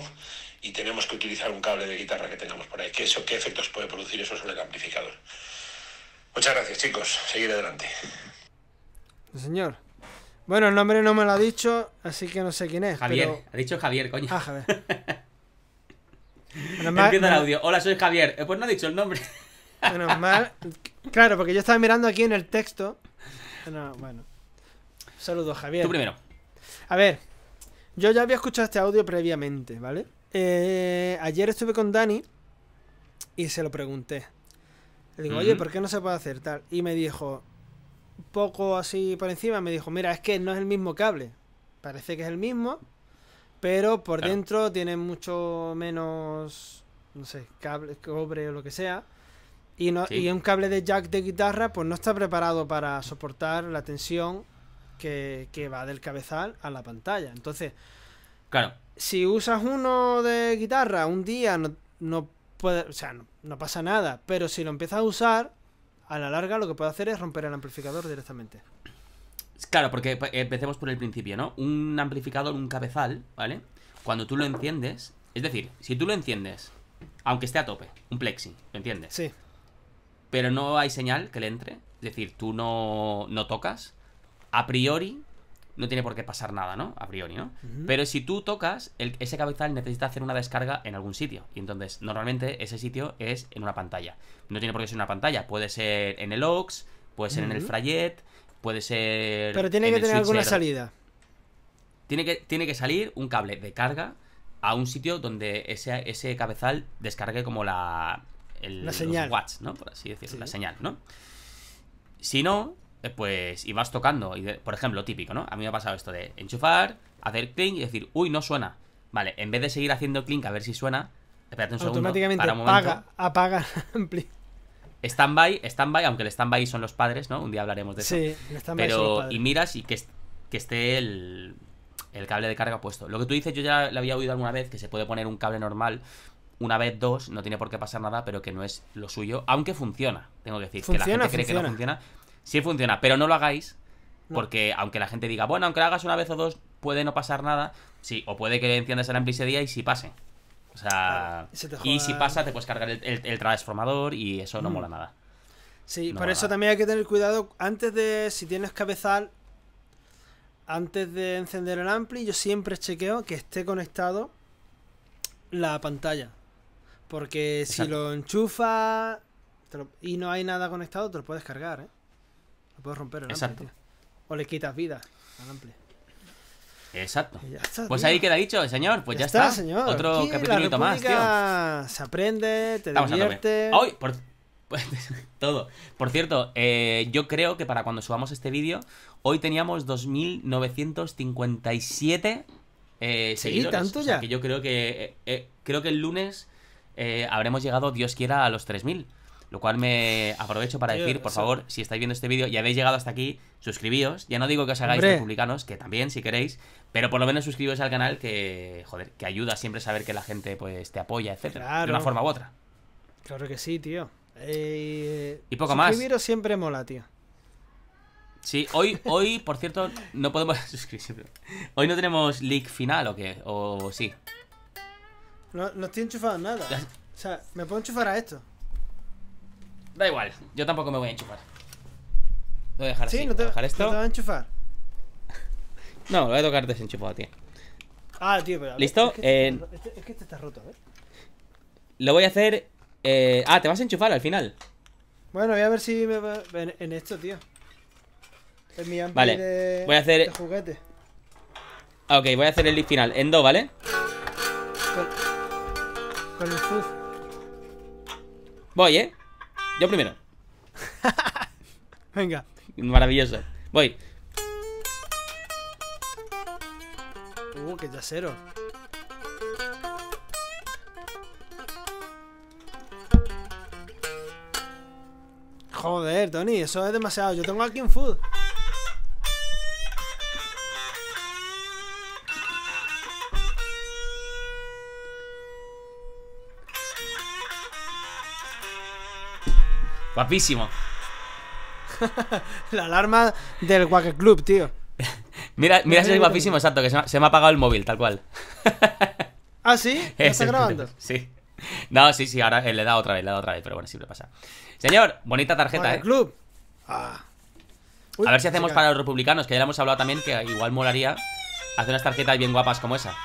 y tenemos que utilizar un cable de guitarra que tengamos por ahí. ¿Qué, eso, qué efectos puede producir eso sobre el amplificador? Muchas gracias, chicos. Seguir adelante. Señor. Bueno, el nombre no me lo ha dicho, así que no sé quién es. Javier. Ha dicho Javier, coño. Ah, Javier. Menos mal, Empieza el audio. Hola, soy Javier. Eh, pues no ha dicho el nombre. Menos mal. Claro, porque yo estaba mirando aquí en el texto no, bueno. Saludos, Javier. Tú primero. A ver, yo ya había escuchado este audio previamente, ¿vale? Eh, ayer estuve con Dani y se lo pregunté. Le digo, oye, ¿por qué no se puede hacer tal? Y me dijo, poco así por encima, me dijo, mira, es que no es el mismo cable. Parece que es el mismo, pero por dentro tiene mucho menos, no sé, cable, cobre o lo que sea. Y, un cable de jack de guitarra pues no está preparado para soportar la tensión que, va del cabezal a la pantalla. Entonces, claro. si usas uno de guitarra un día no, sea, no, pasa nada, pero si lo empiezas a usar, a la larga lo que puede hacer es romper el amplificador directamente. Claro, porque eh, empecemos por el principio, ¿no? Un amplificador, un cabezal, ¿vale? Cuando tú lo enciendes, es decir, si tú lo enciendes, aunque esté a tope, un plexi, entiendes? Sí pero no hay señal que le entre. Es decir, tú no, tocas. A priori, no tiene por qué pasar nada, ¿no? A priori, ¿no? Pero si tú tocas, ese cabezal necesita hacer una descarga en algún sitio. Y entonces, normalmente ese sitio es en una pantalla. No tiene por qué ser una pantalla. Puede ser en el OX, puede ser en el Frayet, puede ser. Pero tiene que tener alguna salida. Tiene que, tiene que salir un cable de carga a un sitio donde ese, ese cabezal descargue como la, la señal. ¿no? Por así decirlo, la señal, ¿no? Si no, eh, pues ibas tocando, y por ejemplo, típico, ¿no? A mí me ha pasado esto de enchufar, hacer clink y decir, uy, no suena. Vale, en vez de seguir haciendo clink a ver si suena, espérate un Automáticamente segundo. Automáticamente apaga, apaga Standby, standby, aunque el standby son los padres, ¿no? Un día hablaremos de eso. Sí, el standby Pero, y miras y que, que esté el, el cable de carga puesto. Lo que tú dices, yo ya lo había oído alguna vez, que se puede poner un cable normal, una vez, dos, no tiene por qué pasar nada, pero que no es lo suyo, aunque funciona, tengo que decir, que la gente cree que no funciona, sí funciona, pero no lo hagáis, porque aunque la gente diga, bueno, aunque lo hagas una vez o dos, puede no pasar nada, sí, o puede que enciendas el ampli ese día y si sí pase. O sea, y si pasa, te puedes cargar el, transformador y eso no mm. mola nada. Sí, por eso también hay que tener cuidado antes de, si tienes cabezal, antes de encender el ampli, yo siempre chequeo que esté conectado la pantalla. Porque si lo enchufa y no hay nada conectado, te lo puedes cargar, ¿eh? Lo puedes romper el Exacto. o le quitas vida al amplio. Exacto. pues ahí queda dicho, señor. Pues ya, está, señor. Otro capítulo más, tío. Se aprende, te Estamos divierte. Hoy, por... todo. Por cierto, eh, yo creo que para cuando subamos este vídeo, hoy teníamos 2.957 eh, seguidores. ¿Y tanto ya? que yo creo que, eh, eh, creo que el lunes eh, habremos llegado, Dios quiera, a los 3000. Lo cual me aprovecho para decir, por favor, si estáis viendo este vídeo y habéis llegado hasta aquí, suscribíos. Ya no digo que os hagáis republicanos, que también, si queréis, pero por lo menos suscribíos al canal que, joder, que ayuda siempre a saber que la gente pues te apoya, etcétera, de una forma u otra. Claro que sí, tío. Eh, y poco más. Suscribiros siempre mola, tío. Sí, hoy, hoy, por cierto, no podemos suscribir. Hoy no tenemos leak final o qué, o sí. No, estoy enchufado en nada. O sea, me puedo enchufar a esto. Da igual, yo tampoco me voy a enchufar. Lo voy a dejar sí, así. No te, voy a dejar esto. No te voy a enchufar. no, lo voy a tocar desenchufado, tío. Ah, tío, pero. ¿Listo? Es que, este, eh, este es que este está roto, ¿eh? Lo voy a hacer. Eh, ah, te vas a enchufar al final. Bueno, voy a ver si me en, en esto, tío. mi vale, de, voy a hacer. De juguete. Ok, voy a hacer el lead final en do, ¿vale? con Voy, ¿eh? Yo primero. Venga. Maravilloso. Voy. Uh, qué chasero Joder, Tony, eso es demasiado. Yo tengo aquí un food. Guapísimo. la alarma del Wacker Club, tío. mira, mira si es guapísimo, exacto, que se me, ha apagado el móvil, tal cual. ¿Ah, sí? está grabando? Sí. No, sí, sí, ahora eh, le he dado otra vez, le he dado otra vez, pero bueno, siempre pasa. Señor, bonita tarjeta, ¿eh? Club. Ah. a ver si hacemos para los republicanos, que ya le hemos hablado también, que igual molaría hacer unas tarjetas bien guapas como esa.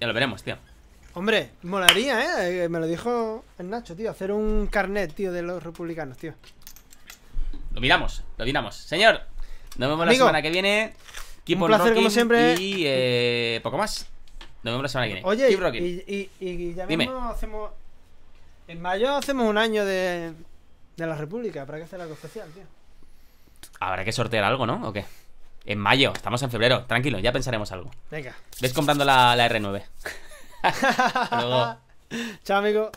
Ya lo veremos, tío. Hombre, molaría, ¿eh? ¿eh? Me lo dijo el Nacho, tío. Hacer un carnet, tío, de los republicanos, tío. Lo miramos, lo miramos. Señor, nos vemos la semana que viene. Keep un placer, como siempre. Y eh, poco más. Nos vemos la semana que viene. Oye, y, ya mismo hacemos... En mayo hacemos un año de, de la República. ¿para que hacer algo especial, tío. Habrá que sortear algo, ¿no? ¿O qué? En mayo, estamos en febrero. Tranquilo, ya pensaremos algo. Venga. Ves comprando la R9. Luego. Chao, amigo.